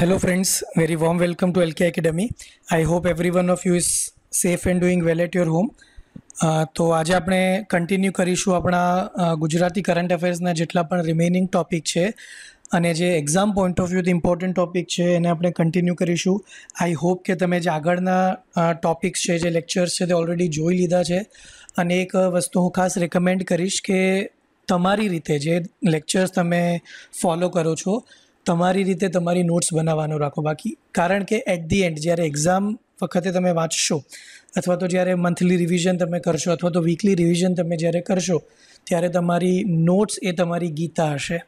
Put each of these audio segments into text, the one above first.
Hello friends very warm welcome to LK Academy. I hope every one of you is safe and doing well at your home. Uh, તો આજે આપણે continue કરીશું આપણા Gujarati current અફેર્સના જેટલા પણ remaining topic છે અને જે એક્ઝામ પોઈન્ટ ઓફ વ્યૂથી ઇમ્પોર્ટન્ટ ટોપિક છે એને આપણે કન્ટિન્યુ કરીશું આઈ હોપ કે તમે જે આગળના ટોપિક્સ છે જે લેક્ચર્સ છે તે ઓલરેડી જોઈ લીધા છે અને એક વસ્તુ હું ખાસ રેકમેન્ડ કરીશ કે તમારી રીતે જે લેક્ચર્સ તમે ફોલો કરો છો તમારી રીતે તમારી નોટ્સ બનાવવાનું રાખો બાકી કારણ કે એટ ધી એન્ડ જ્યારે એક્ઝામ વખતે તમે વાંચશો અથવા તો જ્યારે મંથલી રિવિઝન તમે કરશો અથવા તો વીકલી રિવિઝન તમે જ્યારે કરશો ત્યારે તમારી નોટ્સ એ તમારી ગીતા હશે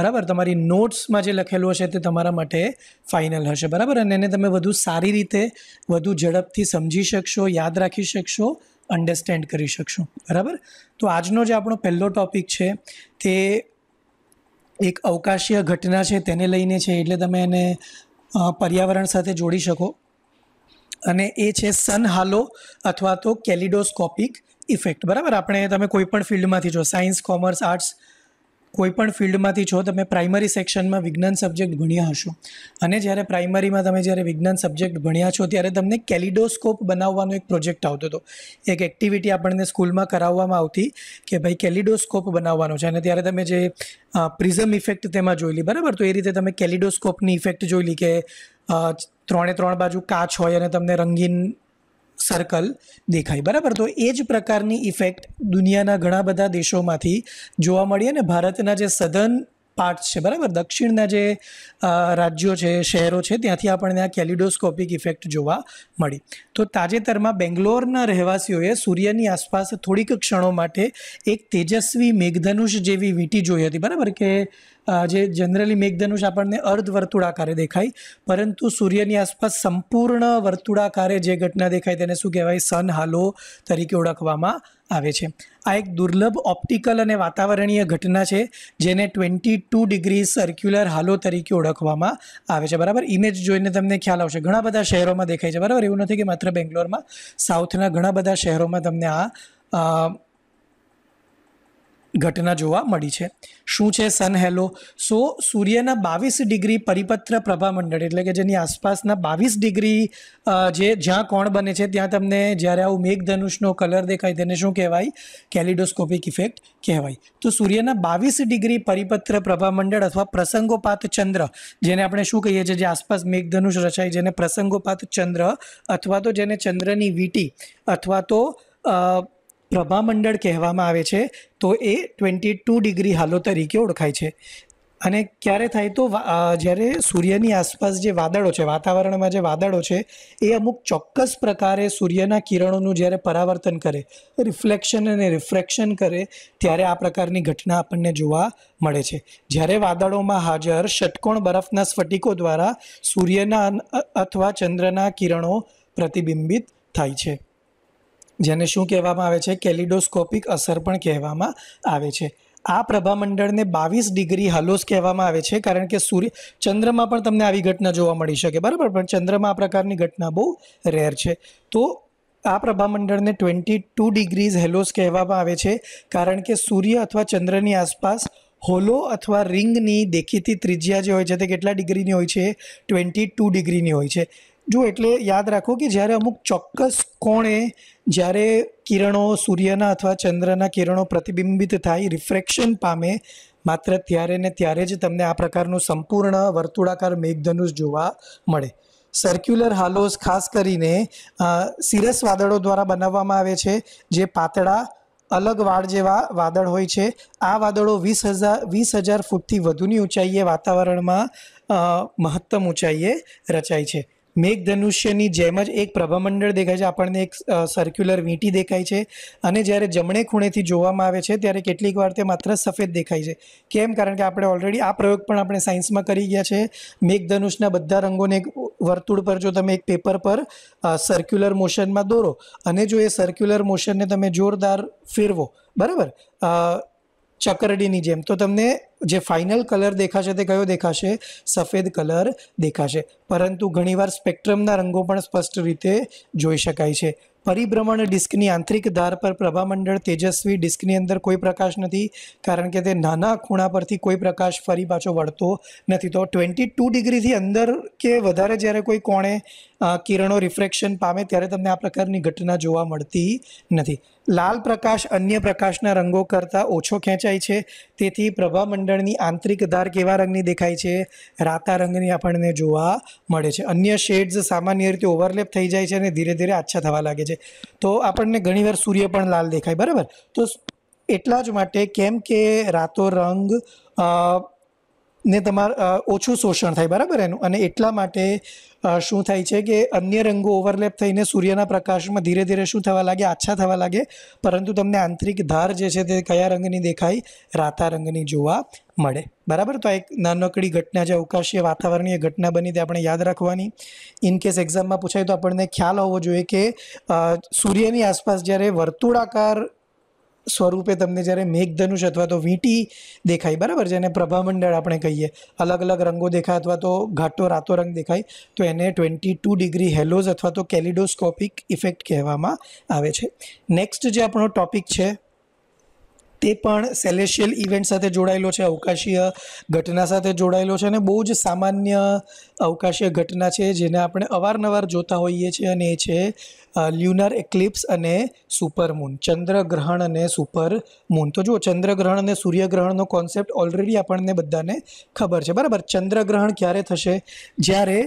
બરાબર તમારી નોટ્સમાં જે લખેલું હશે તે તમારા માટે ફાઇનલ હશે બરાબર અને એને તમે વધુ સારી રીતે વધુ ઝડપથી સમજી શકશો યાદ રાખી શકશો અન્ડરસ્ટેન્ડ કરી શકશો બરાબર તો આજનો જે આપણો પહેલો ટૉપિક છે તે એક અવકાશીય ઘટના છે તેને લઈને છે એટલે તમે એને પર્યાવરણ સાથે જોડી શકો અને એ છે સન હાલો અથવા તો કેલિડોસ્કોપિક ઇફેક્ટ બરાબર આપણે તમે કોઈ પણ ફિલ્ડમાંથી જો સાયન્સ કોમર્સ આર્ટ્સ કોઈપણ ફિલ્ડમાંથી છો તમે પ્રાઇમરી સેક્શનમાં વિજ્ઞાન સબ્જેક્ટ ભણ્યા હશો અને જ્યારે પ્રાઇમરીમાં તમે જ્યારે વિજ્ઞાન સબ્જેક્ટ ભણ્યા છો ત્યારે તમને કેલિડોસ્કોપ બનાવવાનો એક પ્રોજેક્ટ આવતો હતો એક એક્ટિવિટી આપણને સ્કૂલમાં કરાવવામાં આવતી કે ભાઈ કેલિડોસ્કોપ બનાવવાનો છે અને ત્યારે તમે જે પ્રિઝમ ઇફેક્ટ તેમાં જોઈ લી બરાબર તો એ રીતે તમે કેલિડોસ્કોપની ઇફેક્ટ જોઈ લી કે ત્રણે ત્રણ બાજુ કાચ હોય અને તમને રંગીન સર્કલ દેખાય બરાબર તો એ જ પ્રકારની ઇફેક્ટ દુનિયાના ઘણા બધા દેશોમાંથી જોવા મળી અને ભારતના જે સધન પાર્ટ્સ છે બરાબર દક્ષિણના જે રાજ્યો છે શહેરો છે ત્યાંથી આપણને આ કેલિડોસ્કોપિક ઇફેક્ટ જોવા મળી તો તાજેતરમાં બેંગ્લોરના રહેવાસીઓએ સૂર્યની આસપાસ થોડીક ક્ષણો માટે એક તેજસ્વી મેઘધનુષ જેવી વીંટી જોઈ હતી બરાબર કે જે જનરલી મેઘધનુષ આપણને અર્ધ વર્તુળાકારે દેખાય પરંતુ સૂર્યની આસપાસ સંપૂર્ણ વર્તુળાકારે જે ઘટના દેખાય તેને શું કહેવાય સન હાલો તરીકે ઓળખવામાં આવે છે આ એક દુર્લભ ઓપ્ટિકલ અને વાતાવરણીય ઘટના છે જેને twenty two degree circular halo તરીકે ઓળખવામાં આવે છે બરાબર ઇમેજ જોઈને તમને ખ્યાલ આવશે ઘણા બધા શહેરોમાં દેખાય છે બરાબર એવું નથી કે માત્ર બેંગ્લોરમાં સાઉથના ઘણા બધા શહેરોમાં તમને આ ઘટના જોવા મળી છે શું છે સન હેલો સો સૂર્યના બાવીસ ડિગ્રી પરિપત્ર પ્રભામંડળ એટલે કે જેની આસપાસના બાવીસ ડિગ્રી જે જ્યાં કોણ બને છે ત્યાં તમને જ્યારે આવું મેઘધનુષનો કલર દેખાય તેને શું કહેવાય કેલિડોસ્કોપિક ઇફેક્ટ કહેવાય તો સૂર્યના બાવીસ ડિગ્રી પરિપત્ર પ્રભામંડળ અથવા પ્રસંગોપાત ચંદ્ર જેને આપણે શું કહીએ છીએ જે આસપાસ મેઘધનુષ રચાય જેને પ્રસંગોપાત ચંદ્ર અથવા તો જેને ચંદ્રની વીટી અથવા તો પ્રભામંડળ કહેવામાં આવે છે તો એ ટ્વેન્ટી ટુ ડિગ્રી હાલો તરીકે ઓળખાય છે અને ક્યારે થાય તો જ્યારે સૂર્યની આસપાસ જે વાદળો છે વાતાવરણમાં જે વાદળો છે એ અમુક ચોક્કસ પ્રકારે સૂર્યના કિરણોનું જ્યારે પરાવર્તન કરે રિફ્લેક્શન અને રિફ્રેક્શન કરે ત્યારે આ પ્રકારની ઘટના આપણને જોવા મળે છે જ્યારે વાદળોમાં હાજર ષટકોણ બરફના સ્ફટિકો દ્વારા સૂર્યના અથવા ચંદ્રના કિરણો પ્રતિબિંબિત થાય છે જેને શું કહેવામાં આવે છે કેલિડોસ્કોપિક અસર પણ કહેવામાં આવે છે આ પ્રભામંડળને બાવીસ ડિગ્રી હલોસ કહેવામાં આવે છે કારણ કે સૂર્ય ચંદ્રમાં પણ તમને આવી ઘટના જોવા મળી શકે બરાબર પણ ચંદ્રમાં આ પ્રકારની ઘટના બહુ રેર છે તો આ પ્રભામંડળને ટ્વેન્ટી ટુ ડિગ્રીઝ હેલોસ કહેવામાં આવે છે કારણ કે સૂર્ય અથવા ચંદ્રની આસપાસ હોલો અથવા રિંગની દેખીતી ત્રિજ્યા જે હોય છે તે કેટલા ડિગ્રીની હોય છે ટ્વેન્ટી ટુ ડિગ્રીની હોય છે જો એટલે યાદ રાખો કે જ્યારે અમુક ચોક્કસ કોણે જ્યારે કિરણો સૂર્યના અથવા ચંદ્રના કિરણો પ્રતિબિંબિત થાય રિફ્રેક્શન પામે માત્ર ત્યારે ને ત્યારે જ તમને આ પ્રકારનું સંપૂર્ણ વર્તુળાકાર મેઘધનુષ જોવા મળે સર્ક્યુલર હાલોસ ખાસ કરીને સિરસ વાદળો દ્વારા બનાવવામાં આવે છે જે પાતળા અલગ વાળ જેવા વાદળ હોય છે આ વાદળો વીસ હજાર વીસ હજાર ફૂટથી વધુની ઊંચાઈએ વાતાવરણમાં મહત્તમ ઊંચાઈએ રચાય છે મેઘધનુષ્યની જેમ જ એક પ્રભામંડળ દેખાય છે આપણને એક સર્ક્યુલર વીંટી દેખાય છે અને જ્યારે જમણે ખૂણેથી જોવામાં આવે છે ત્યારે કેટલીક વાર તે માત્ર સફેદ દેખાય છે કેમ કારણ કે આપણે ઓલરેડી આ પ્રયોગ પણ આપણે સાયન્સમાં કરી ગયા છે મેઘધનુષના બધા રંગોને એક વર્તુળ પર જો તમે એક પેપર પર સર્ક્યુલર મોશનમાં દોરો અને જો એ સર્ક્યુલર મોશનને તમે જોરદાર ફેરવો બરાબર ચકરડીની જેમ તો તમને જે ફાઇનલ કલર દેખાશે તે કયો દેખાશે સફેદ કલર દેખાશે પરંતુ ઘણીવાર સ્પેક્ટ્રમના રંગો પણ સ્પષ્ટ રીતે જોઈ શકાય છે પરિભ્રમણ ડિસ્કની આંતરિક ધાર પર પ્રભામંડળ તેજસ્વી ડિસ્કની અંદર કોઈ પ્રકાશ નથી કારણ કે તે નાના ખૂણા પરથી કોઈ પ્રકાશ ફરી પાછો વળતો નથી તો ટ્વેન્ટી ટુ ડિગ્રીથી અંદર કે વધારે જ્યારે કોઈ કોણે કિરણો રિફ્રેક્શન પામે ત્યારે તમને આ પ્રકારની ઘટના જોવા મળતી નથી લાલ પ્રકાશ અન્ય પ્રકાશના રંગો કરતાં ઓછો ખેંચાય છે તેથી પ્રભામંડળની આંતરિક ધાર કેવા રંગની દેખાય છે રાતા રંગની આપણને જોવા મળે છે અન્ય શેડ્સ સામાન્ય રીતે ઓવરલેપ થઈ જાય છે અને ધીરે ધીરે આછા થવા લાગે છે તો આપણને ઘણીવાર સૂર્ય પણ લાલ દેખાય બરાબર તો એટલા જ માટે કેમ કે રાતો રંગ ને તમારે ઓછું શોષણ થાય બરાબર એનું અને એટલા માટે શું થાય છે કે અન્ય રંગો ઓવરલેપ થઈને સૂર્યના પ્રકાશમાં ધીરે ધીરે શું થવા લાગે આછા થવા લાગે પરંતુ તમને આંતરિક ધાર જે છે તે કયા રંગની દેખાય રાતા રંગની જોવા મળે બરાબર તો આ એક નાનકડી ઘટના જે અવકાશીય વાતાવરણીય ઘટના બની તે આપણે યાદ રાખવાની ઇન કેસ એક્ઝામમાં પૂછાય તો આપણને ખ્યાલ હોવો જોઈએ કે સૂર્યની આસપાસ જ્યારે વર્તુળાકાર સ્વરૂપે તમને જ્યારે મેઘધનુષ અથવા તો વીંટી દેખાય બરાબર જેને પ્રભામંડળ આપણે કહીએ અલગ અલગ રંગો દેખાય અથવા તો ઘાટો રાતો રંગ દેખાય તો એને ટ્વેન્ટી ટુ ડિગ્રી હેલોઝ અથવા તો કેલિડોસ્કોપિક ઇફેક્ટ કહેવામાં આવે છે નેક્સ્ટ જે આપણો ટોપિક છે તે પણ સેલેશિયલ ઇવેન્ટ સાથે જોડાયેલો છે અવકાશીય ઘટના સાથે જોડાયેલો છે અને બહુ જ સામાન્ય અવકાશીય ઘટના છે જેને આપણે અવારનવાર જોતા હોઈએ છીએ અને એ છે લ્યુનર એક્લિપ્સ અને સુપરમૂન ચંદ્રગ્રહણ અને સુપરમૂન તો જુઓ ચંદ્રગ્રહણ અને સૂર્યગ્રહણનો કોન્સેપ્ટ ઓલરેડી આપણને બધાને ખબર છે બરાબર ચંદ્રગ્રહણ ક્યારે થશે જ્યારે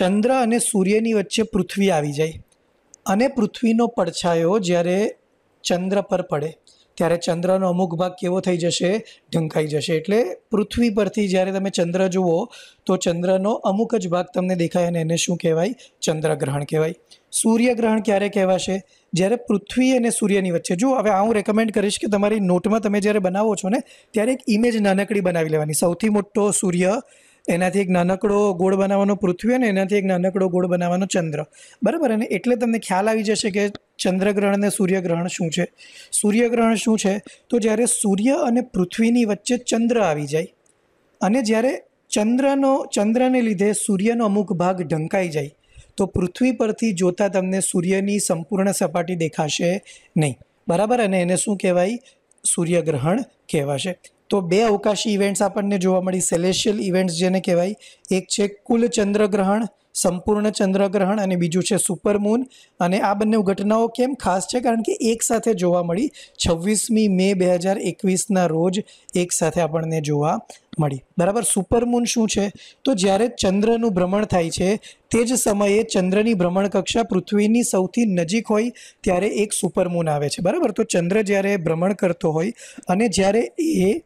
ચંદ્ર અને સૂર્યની વચ્ચે પૃથ્વી આવી જાય અને પૃથ્વીનો પડછાયો જ્યારે ચંદ્ર પર પડે ત્યારે ચંદ્રનો અમુક ભાગ કેવો થઈ જશે ઢંકાઈ જશે એટલે પૃથ્વી પરથી જ્યારે તમે ચંદ્ર જુઓ તો ચંદ્રનો અમુક જ ભાગ તમને દેખાય અને એને શું કહેવાય ચંદ્રગ્રહણ કહેવાય સૂર્યગ્રહણ ક્યારે કહેવાશે જ્યારે પૃથ્વી અને સૂર્યની વચ્ચે જો હવે હું રેકમેન્ડ કરીશ કે તમારી નોટમાં તમે જ્યારે બનાવો છો ને ત્યારે એક ઇમેજ નાનકડી બનાવી લેવાની સૌથી મોટો સૂર્ય એનાથી એક નાનકડો ગોળ બનાવવાનો પૃથ્વી અને એનાથી એક નાનકડો ગોળ બનાવવાનો ચંદ્ર બરાબર અને એટલે તમને ખ્યાલ આવી જશે કે ચંદ્રગ્રહણ અને સૂર્યગ્રહણ શું છે સૂર્યગ્રહણ શું છે તો જ્યારે સૂર્ય અને પૃથ્વીની વચ્ચે ચંદ્ર આવી જાય અને જ્યારે ચંદ્રનો ચંદ્રને લીધે સૂર્યનો અમુક ભાગ ઢંકાઈ જાય તો પૃથ્વી પરથી જોતાં તમને સૂર્યની સંપૂર્ણ સપાટી દેખાશે નહીં બરાબર અને એને શું કહેવાય સૂર્યગ્રહણ કહેવાશે તો બે અવકાશી ઇવેન્ટ્સ આપણને જોવા મળી સેલેશિયલ ઇવેન્ટ્સ જેને કહેવાય એક છે કુલ ચંદ્રગ્રહણ સંપૂર્ણ ચંદ્રગ્રહણ અને બીજું છે સુપરમૂન અને આ બંને ઘટનાઓ કેમ ખાસ છે કારણ કે એક સાથે જોવા મળી છવ્વીસમી મે બે હજાર એકવીસના રોજ એક સાથે આપણને જોવા મળી બરાબર સુપરમૂન શું છે તો જ્યારે ચંદ્રનું ભ્રમણ થાય છે તે જ સમયે ચંદ્રની ભ્રમણ કક્ષા પૃથ્વીની સૌથી નજીક હોય ત્યારે એક સુપરમૂન આવે છે બરાબર તો ચંદ્ર જ્યારે ભ્રમણ કરતો હોય અને જ્યારે એ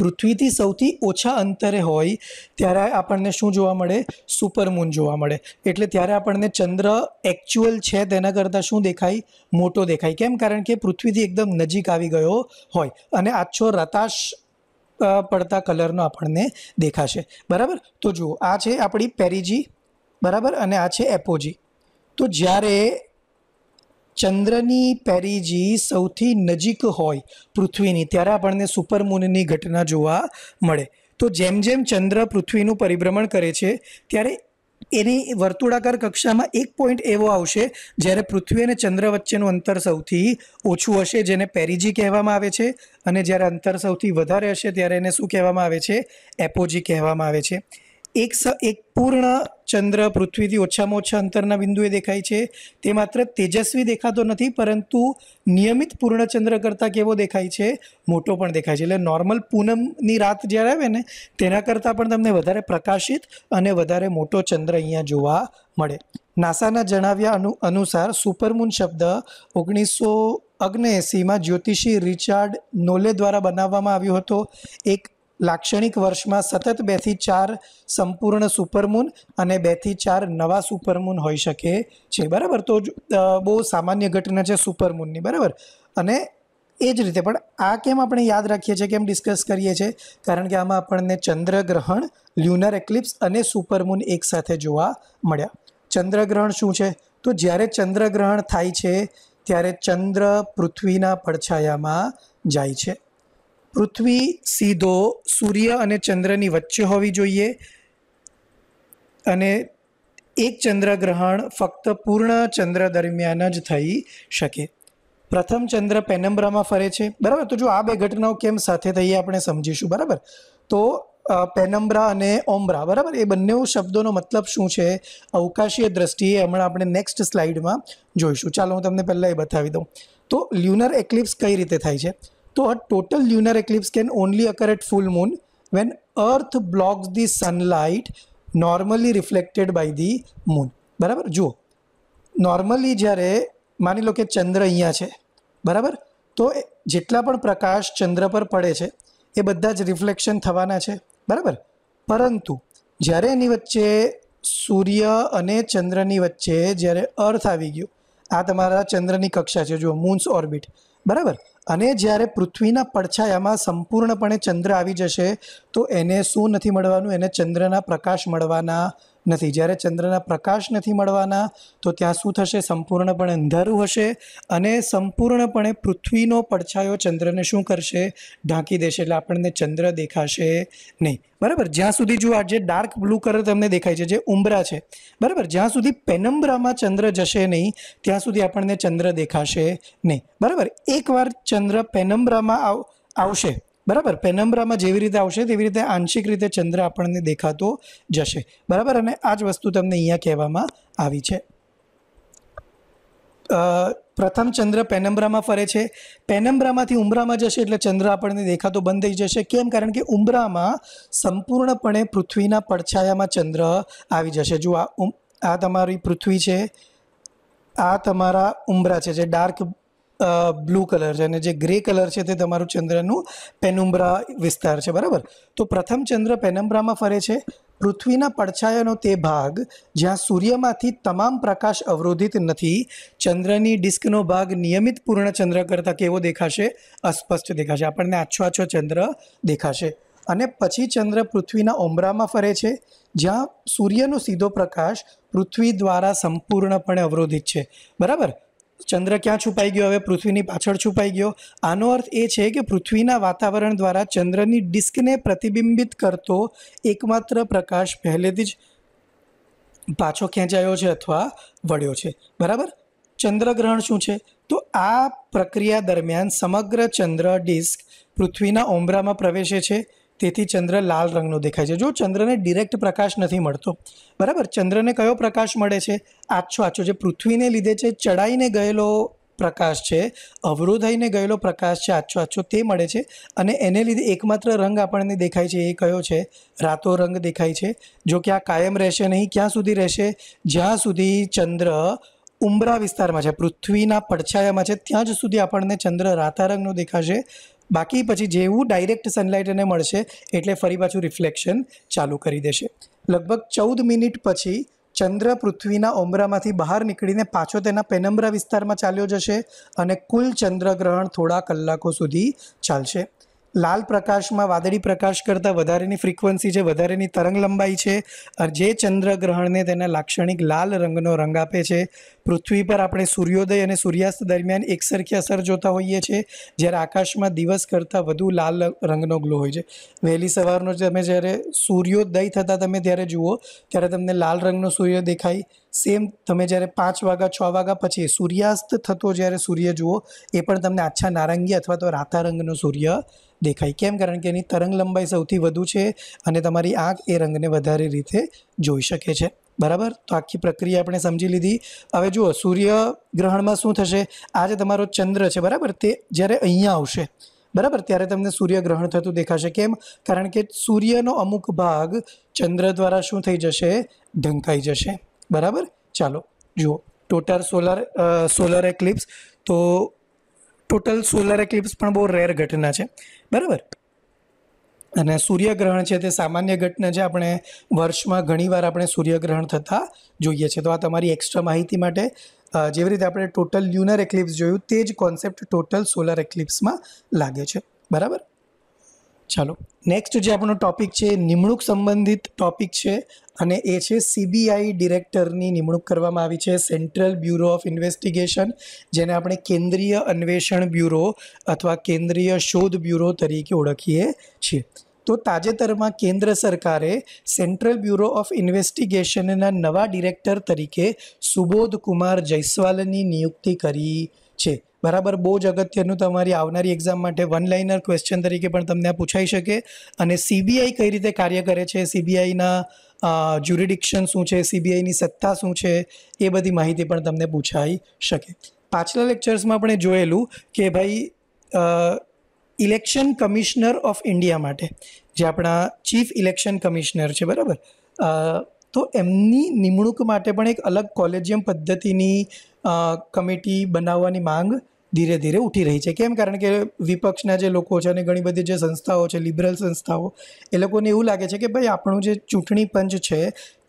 પૃથ્વીથી સૌથી ઓછા અંતરે હોય ત્યારે આપણને શું જોવા મળે સુપરમૂન જોવા મળે એટલે ત્યારે આપણને ચંદ્ર એકચ્યુઅલ છે તેના કરતાં શું દેખાય મોટો દેખાય કેમ કારણ કે પૃથ્વીથી એકદમ નજીક આવી ગયો હોય અને આછો રતાશ પડતા કલરનો આપણને દેખાશે બરાબર તો જુઓ આ છે આપણી પેરીજી બરાબર અને આ છે એપોજી તો જ્યારે ચંદ્રની પેરીજી સૌથી નજીક હોય પૃથ્વીની ત્યારે આપણને સુપરમૂનની ઘટના જોવા મળે તો જેમ જેમ ચંદ્ર પૃથ્વીનું પરિભ્રમણ કરે છે ત્યારે એની વર્તુળાકાર કક્ષામાં એક પોઈન્ટ એવો આવશે જ્યારે પૃથ્વી અને ચંદ્ર વચ્ચેનું અંતર સૌથી ઓછું હશે જેને પેરીજી કહેવામાં આવે છે અને જ્યારે અંતર સૌથી વધારે હશે ત્યારે એને શું કહેવામાં આવે છે એપોજી કહેવામાં આવે છે એક સ એક પૂર્ણ ચંદ્ર પૃથ્વીથી ઓછામાં ઓછા અંતરના બિંદુએ દેખાય છે તે માત્ર તેજસ્વી દેખાતો નથી પરંતુ નિયમિત પૂર્ણ ચંદ્ર કરતાં કેવો દેખાય છે મોટો પણ દેખાય છે એટલે નોર્મલ પૂનમની રાત જ્યારે આવે ને તેના કરતાં પણ તમને વધારે પ્રકાશિત અને વધારે મોટો ચંદ્ર અહીંયા જોવા મળે નાસાના જણાવ્યા અનુ અનુસાર સુપરમૂન શબ્દ ઓગણીસો ઓગણએંસીમાં જ્યોતિષી રિચાર્ડ નોલે દ્વારા બનાવવામાં આવ્યો હતો એક લાક્ષણિક વર્ષમાં સતત બેથી ચાર સંપૂર્ણ સુપરમૂન અને બેથી ચાર નવા સુપરમૂન હોઈ શકે છે બરાબર તો બહુ સામાન્ય ઘટના છે સુપરમૂનની બરાબર અને એ જ રીતે પણ આ કેમ આપણે યાદ રાખીએ છીએ કેમ ડિસ્કસ કરીએ છીએ કારણ કે આમાં આપણને ચંદ્રગ્રહણ લ્યુનર એક્લિપ્સ અને સુપરમૂન એક સાથે જોવા મળ્યા ચંદ્રગ્રહણ શું છે તો જ્યારે ચંદ્રગ્રહણ થાય છે ત્યારે ચંદ્ર પૃથ્વીના પડછાયામાં જાય છે પૃથ્વી સીધો સૂર્ય અને ચંદ્રની વચ્ચે હોવી જોઈએ અને એક ચંદ્ર ગ્રહણ ફક્ત પૂર્ણ ચંદ્ર દરમિયાન જ થઈ શકે પ્રથમ ચંદ્ર પેનમ્બ્રામાં ફરે છે બરાબર તો જો આ બે ઘટનાઓ કેમ સાથે થઈ આપણે સમજીશું બરાબર તો પેનમ્બ્રા અને ઓમ્બ્રા બરાબર એ બંને શબ્દોનો મતલબ શું છે અવકાશીય દ્રષ્ટિએ હમણાં આપણે નેક્સ્ટ સ્લાઇડમાં જોઈશું ચાલો હું તમને પહેલાં એ બતાવી દઉં તો લ્યુનર એક્લિપ્સ કઈ રીતે થાય છે તો a total lunar eclipse can only occur at full moon when earth blocks the sunlight normally reflected by the moon બરાબર જુઓ નોર્મલી જ્યારે માની લો કે ચંદ્ર અહીંયા છે બરાબર તો જેટલા પણ પ્રકાશ ચંદ્ર પર પડે છે એ બધા જ રિફ્લેક્શન થવાના છે બરાબર પરંતુ જ્યારે એની વચ્ચે સૂર્ય અને ચંદ્રની વચ્ચે જ્યારે અર્થ આવી ગયો આ તમારા ચંદ્રની કક્ષા છે જુઓ મૂન્સ ઓર્બિટ બરાબર અને જ્યારે પૃથ્વીના પડછાયામાં સંપૂર્ણપણે ચંદ્ર આવી જશે તો એને શું નથી મળવાનું એને ચંદ્રના પ્રકાશ મળવાના નથી જ્યારે ચંદ્રના પ્રકાશ નથી મળવાના તો ત્યાં શું થશે સંપૂર્ણપણે અંધારું હશે અને સંપૂર્ણપણે પૃથ્વીનો પડછાયો ચંદ્રને શું કરશે ઢાંકી દેશે એટલે આપણને ચંદ્ર દેખાશે નહીં બરાબર જ્યાં સુધી જો આ જે ડાર્ક બ્લુ કલર તમને દેખાય છે જે ઉમરા છે બરાબર જ્યાં સુધી પેનમ્બ્રામાં ચંદ્ર જશે નહીં ત્યાં સુધી આપણને ચંદ્ર દેખાશે નહીં બરાબર એકવાર ચંદ્ર પેનમ્બ્રામાં આવ આવશે બરાબર પેનમ્બ્રામાં જેવી રીતે આવશે તેવી રીતે આંશિક રીતે ચંદ્ર આપણને દેખાતો જશે બરાબર અને આ જ વસ્તુ તમને અહીંયા કહેવામાં આવી છે પ્રથમ ચંદ્ર પેનમ્બ્રામાં ફરે છે પેનમ્બ્રામાંથી ઉમરામાં જશે એટલે ચંદ્ર આપણને દેખાતો બંધ થઈ જશે કેમ કારણ કે ઉમરામાં સંપૂર્ણપણે પૃથ્વીના પડછાયામાં ચંદ્ર આવી જશે જો આ આ તમારી પૃથ્વી છે આ તમારા ઉમરા છે જે ડાર્ક બ્લુ કલર છે અને જે ગ્રે કલર છે તે તમારું ચંદ્રનું પેનુમ્બ્રા વિસ્તાર છે બરાબર તો પ્રથમ ચંદ્ર પેનમ્બ્રામાં ફરે છે પૃથ્વીના પડછાયાનો તે ભાગ જ્યાં સૂર્યમાંથી તમામ પ્રકાશ અવરોધિત નથી ચંદ્રની ડિસ્કનો ભાગ નિયમિત પૂર્ણ ચંદ્ર કરતાં કેવો દેખાશે અસ્પષ્ટ દેખાશે આપણને આછો આછો ચંદ્ર દેખાશે અને પછી ચંદ્ર પૃથ્વીના ઓમરામાં ફરે છે જ્યાં સૂર્યનો સીધો પ્રકાશ પૃથ્વી દ્વારા સંપૂર્ણપણે અવરોધિત છે બરાબર ચંદ્ર ક્યાં છુપાઈ ગયો હવે પૃથ્વીની પાછળ છુપાઈ ગયો આનો અર્થ એ છે કે પૃથ્વીના વાતાવરણ દ્વારા ચંદ્રની ડિસ્કને પ્રતિબિંબિત કરતો એકમાત્ર પ્રકાશ પહેલેથી જ પાછો ખેંચાયો છે અથવા વળ્યો છે બરાબર ચંદ્રગ્રહણ શું છે તો આ પ્રક્રિયા દરમિયાન સમગ્ર ચંદ્ર ડિસ્ક પૃથ્વીના ઓમરામાં પ્રવેશે છે તેથી ચંદ્ર લાલ રંગનો દેખાય છે જો ચંદ્રને ડિરેક્ટ પ્રકાશ નથી મળતો બરાબર ચંદ્રને કયો પ્રકાશ મળે છે આછો આછો જે પૃથ્વીને લીધે છે ચડાઈને ગયેલો પ્રકાશ છે અવરોધાઈને ગયેલો પ્રકાશ છે આછો આછો તે મળે છે અને એને લીધે એકમાત્ર રંગ આપણને દેખાય છે એ કયો છે રાતો રંગ દેખાય છે જો કે આ કાયમ રહેશે નહીં ક્યાં સુધી રહેશે જ્યાં સુધી ચંદ્ર ઉમરા વિસ્તારમાં છે પૃથ્વીના પડછાયામાં છે ત્યાં જ સુધી આપણને ચંદ્ર રાતા રંગનો દેખાશે બાકી પછી જેવું ડાયરેક્ટ સનલાઇટ એને મળશે એટલે ફરી પાછું રિફ્લેક્શન ચાલુ કરી દેશે લગભગ ચૌદ મિનિટ પછી ચંદ્ર પૃથ્વીના ઓમરામાંથી બહાર નીકળીને પાછો તેના પેનમ્બ્રા વિસ્તારમાં ચાલ્યો જશે અને કુલ ચંદ્રગ્રહણ થોડા કલાકો સુધી ચાલશે લાલ પ્રકાશમાં વાદળી પ્રકાશ કરતાં વધારેની ફ્રિકવન્સી છે વધારેની તરંગ લંબાઈ છે જે ચંદ્રગ્રહણને તેના લાક્ષણિક લાલ રંગનો રંગ આપે છે પૃથ્વી પર આપણે સૂર્યોદય અને સૂર્યાસ્ત દરમિયાન એકસરખી અસર જોતા હોઈએ છીએ જ્યારે આકાશમાં દિવસ કરતાં વધુ લાલ રંગનો ગ્લો હોય છે વહેલી સવારનો તમે જ્યારે સૂર્યોદય થતાં તમે ત્યારે જુઓ ત્યારે તમને લાલ રંગનો સૂર્ય દેખાય સેમ તમે જ્યારે પાંચ વાગ્યા છ વાગ્યા પછી સૂર્યાસ્ત થતો જ્યારે સૂર્ય જુઓ એ પણ તમને આછા નારંગી અથવા તો રાતા રંગનો સૂર્ય દેખાય કેમ કારણ કે એની તરંગ લંબાઈ સૌથી વધુ છે અને તમારી આંખ એ રંગને વધારે રીતે જોઈ શકે છે બરાબર તો આખી પ્રક્રિયા આપણે સમજી લીધી હવે જુઓ સૂર્ય ગ્રહણમાં શું થશે આ જે તમારો ચંદ્ર છે બરાબર તે જ્યારે અહીંયા આવશે બરાબર ત્યારે તમને સૂર્યગ્રહણ થતું દેખાશે કેમ કારણ કે સૂર્યનો અમુક ભાગ ચંદ્ર દ્વારા શું થઈ જશે ઢંકાઈ જશે બરાબર ચાલો જુઓ ટોટલ સોલર સોલર એક્લિપ્સ તો ટોટલ સોલર એક્લિપ્સ પણ બહુ રેર ઘટના છે બરાબર અને સૂર્યગ્રહણ છે તે સામાન્ય ઘટના છે આપણે વર્ષમાં ઘણીવાર આપણે સૂર્યગ્રહણ થતાં જોઈએ છે તો આ તમારી એક્સ્ટ્રા માહિતી માટે જેવી રીતે આપણે ટોટલ લ્યુનર એક્લિપ્સ જોયું તે જ કોન્સેપ્ટ ટોટલ સોલર એક્લિપ્સમાં લાગે છે બરાબર ચાલો નેક્સ્ટ જે આપણો ટોપિક છે નિમણૂક સંબંધિત ટોપિક છે અને એ છે સીબીઆઈ ડિરેક્ટરની નિમણૂક કરવામાં આવી છે સેન્ટ્રલ બ્યુરો ઓફ ઇન્વેસ્ટિગેશન જેને આપણે કેન્દ્રીય અન્વેષણ બ્યુરો અથવા કેન્દ્રીય શોધ બ્યુરો તરીકે ઓળખીએ છીએ તો તાજેતરમાં કેન્દ્ર સરકારે સેન્ટ્રલ બ્યુરો ઓફ ઇન્વેસ્ટિગેશનના નવા ડિરેક્ટર તરીકે સુબોધ કુમાર જયસ્વાલની નિયુક્તિ કરી છે બરાબર બહુ જ અગત્યનું તમારી આવનારી એક્ઝામ માટે વન લાઇનર ક્વેશ્ચન તરીકે પણ તમને પૂછાઈ શકે અને સીબીઆઈ કઈ રીતે કાર્ય કરે છે સીબીઆઈના જ્યુરિડિક્શન શું છે સીબીઆઈની સત્તા શું છે એ બધી માહિતી પણ તમને પૂછાઈ શકે પાછલા લેક્ચર્સમાં આપણે જોયેલું કે ભાઈ ઇલેક્શન કમિશનર ઓફ ઇન્ડિયા માટે જે આપણા ચીફ ઇલેક્શન કમિશનર છે બરાબર તો એમની નિમણૂક માટે પણ એક અલગ કોલેજિયમ પદ્ધતિની કમિટી બનાવવાની માંગ ધીરે ધીરે ઉઠી રહી છે કેમ કારણ કે વિપક્ષના જે લોકો છે અને ઘણી બધી જે સંસ્થાઓ છે લિબરલ સંસ્થાઓ એ લોકોને એવું લાગે છે કે ભાઈ આપણું જે ચૂંટણી પંચ છે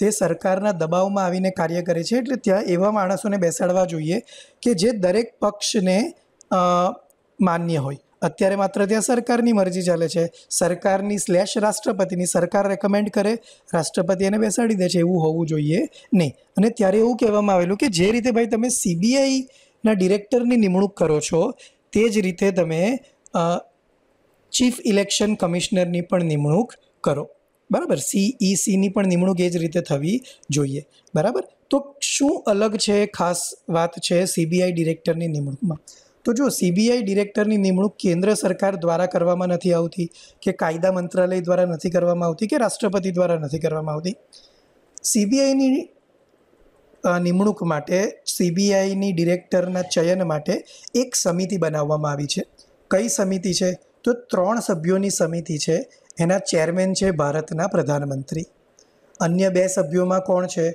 તે સરકારના દબાવમાં આવીને કાર્ય કરે છે એટલે ત્યાં એવા માણસોને બેસાડવા જોઈએ કે જે દરેક પક્ષને માન્ય હોય અત્યારે માત્ર ત્યાં સરકારની મરજી ચાલે છે સરકારની સ્લેશ રાષ્ટ્રપતિની સરકાર રેકમેન્ડ કરે રાષ્ટ્રપતિ એને બેસાડી દે છે એવું હોવું જોઈએ નહીં અને ત્યારે એવું કહેવામાં આવેલું કે જે રીતે ભાઈ તમે સીબીઆઈના ડિરેક્ટરની નિમણૂક કરો છો તે જ રીતે તમે ચીફ ઇલેક્શન કમિશનરની પણ નિમણૂક કરો બરાબર સીઈસીની e પણ નિમણૂક એ જ રીતે થવી જોઈએ બરાબર તો શું અલગ છે ખાસ વાત છે સીબીઆઈ ડિરેક્ટરની નિમણૂકમાં તો જો સીબીઆઈ ડિરેક્ટરની નિમણૂક કેન્દ્ર સરકાર દ્વારા કરવામાં નથી આવતી કે કાયદા મંત્રાલય દ્વારા નથી કરવામાં આવતી કે રાષ્ટ્રપતિ દ્વારા નથી કરવામાં આવતી સીબીઆઈની નિમણૂક માટે સીબીઆઈની ડિરેક્ટરના ચયન માટે એક સમિતિ બનાવવામાં આવી છે કઈ સમિતિ છે તો ત્રણ સભ્યોની સમિતિ છે એના ચેરમેન છે ભારતના પ્રધાનમંત્રી અન્ય બે સભ્યોમાં કોણ છે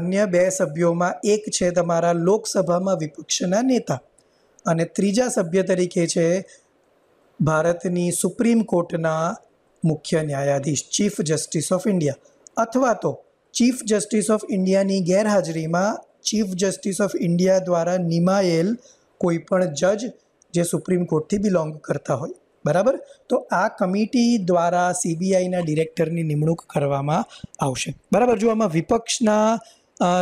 અન્ય બે સભ્યોમાં એક છે તમારા લોકસભામાં વિપક્ષના નેતા અને ત્રીજા સભ્ય તરીકે છે ભારતની સુપ્રીમ કોર્ટના મુખ્ય ન્યાયાધીશ ચીફ જસ્ટિસ ઓફ ઇન્ડિયા અથવા તો ચીફ જસ્ટિસ ઓફ ઇન્ડિયાની ગેરહાજરીમાં ચીફ જસ્ટિસ ઓફ ઇન્ડિયા દ્વારા નિમાયેલ કોઈપણ જજ જે સુપ્રીમ કોર્ટથી બિલોંગ કરતા હોય બરાબર તો આ કમિટી દ્વારા સીબીઆઈના ડિરેક્ટરની નિમણૂક કરવામાં આવશે બરાબર જો આમાં વિપક્ષના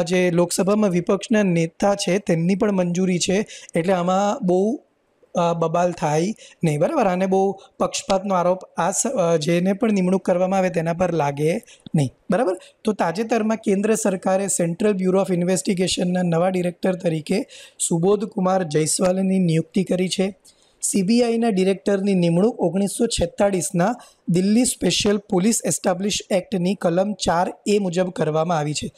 જે લોકસભામાં વિપક્ષના નેતા છે તેમની પણ મંજૂરી છે એટલે આમાં બહુ બબાલ થાય નહીં બરાબર આને બહુ પક્ષપાતનો આરોપ આ જેને પણ નિમણૂક કરવામાં આવે તેના પર લાગે નહીં બરાબર તો તાજેતરમાં કેન્દ્ર સરકારે સેન્ટ્રલ બ્યુરો ઓફ ઇન્વેસ્ટિગેશનના નવા ડિરેક્ટર તરીકે સુબોધ કુમાર જયસ્વાલની નિયુક્તિ કરી છે સીબીઆઈના ડિરેક્ટરની નિમણૂક ઓગણીસો છેતાળીસના દિલ્હી સ્પેશિયલ પોલીસ એસ્ટાબ્લિશ એક્ટની કલમ ચાર એ મુજબ કરવામાં આવી છે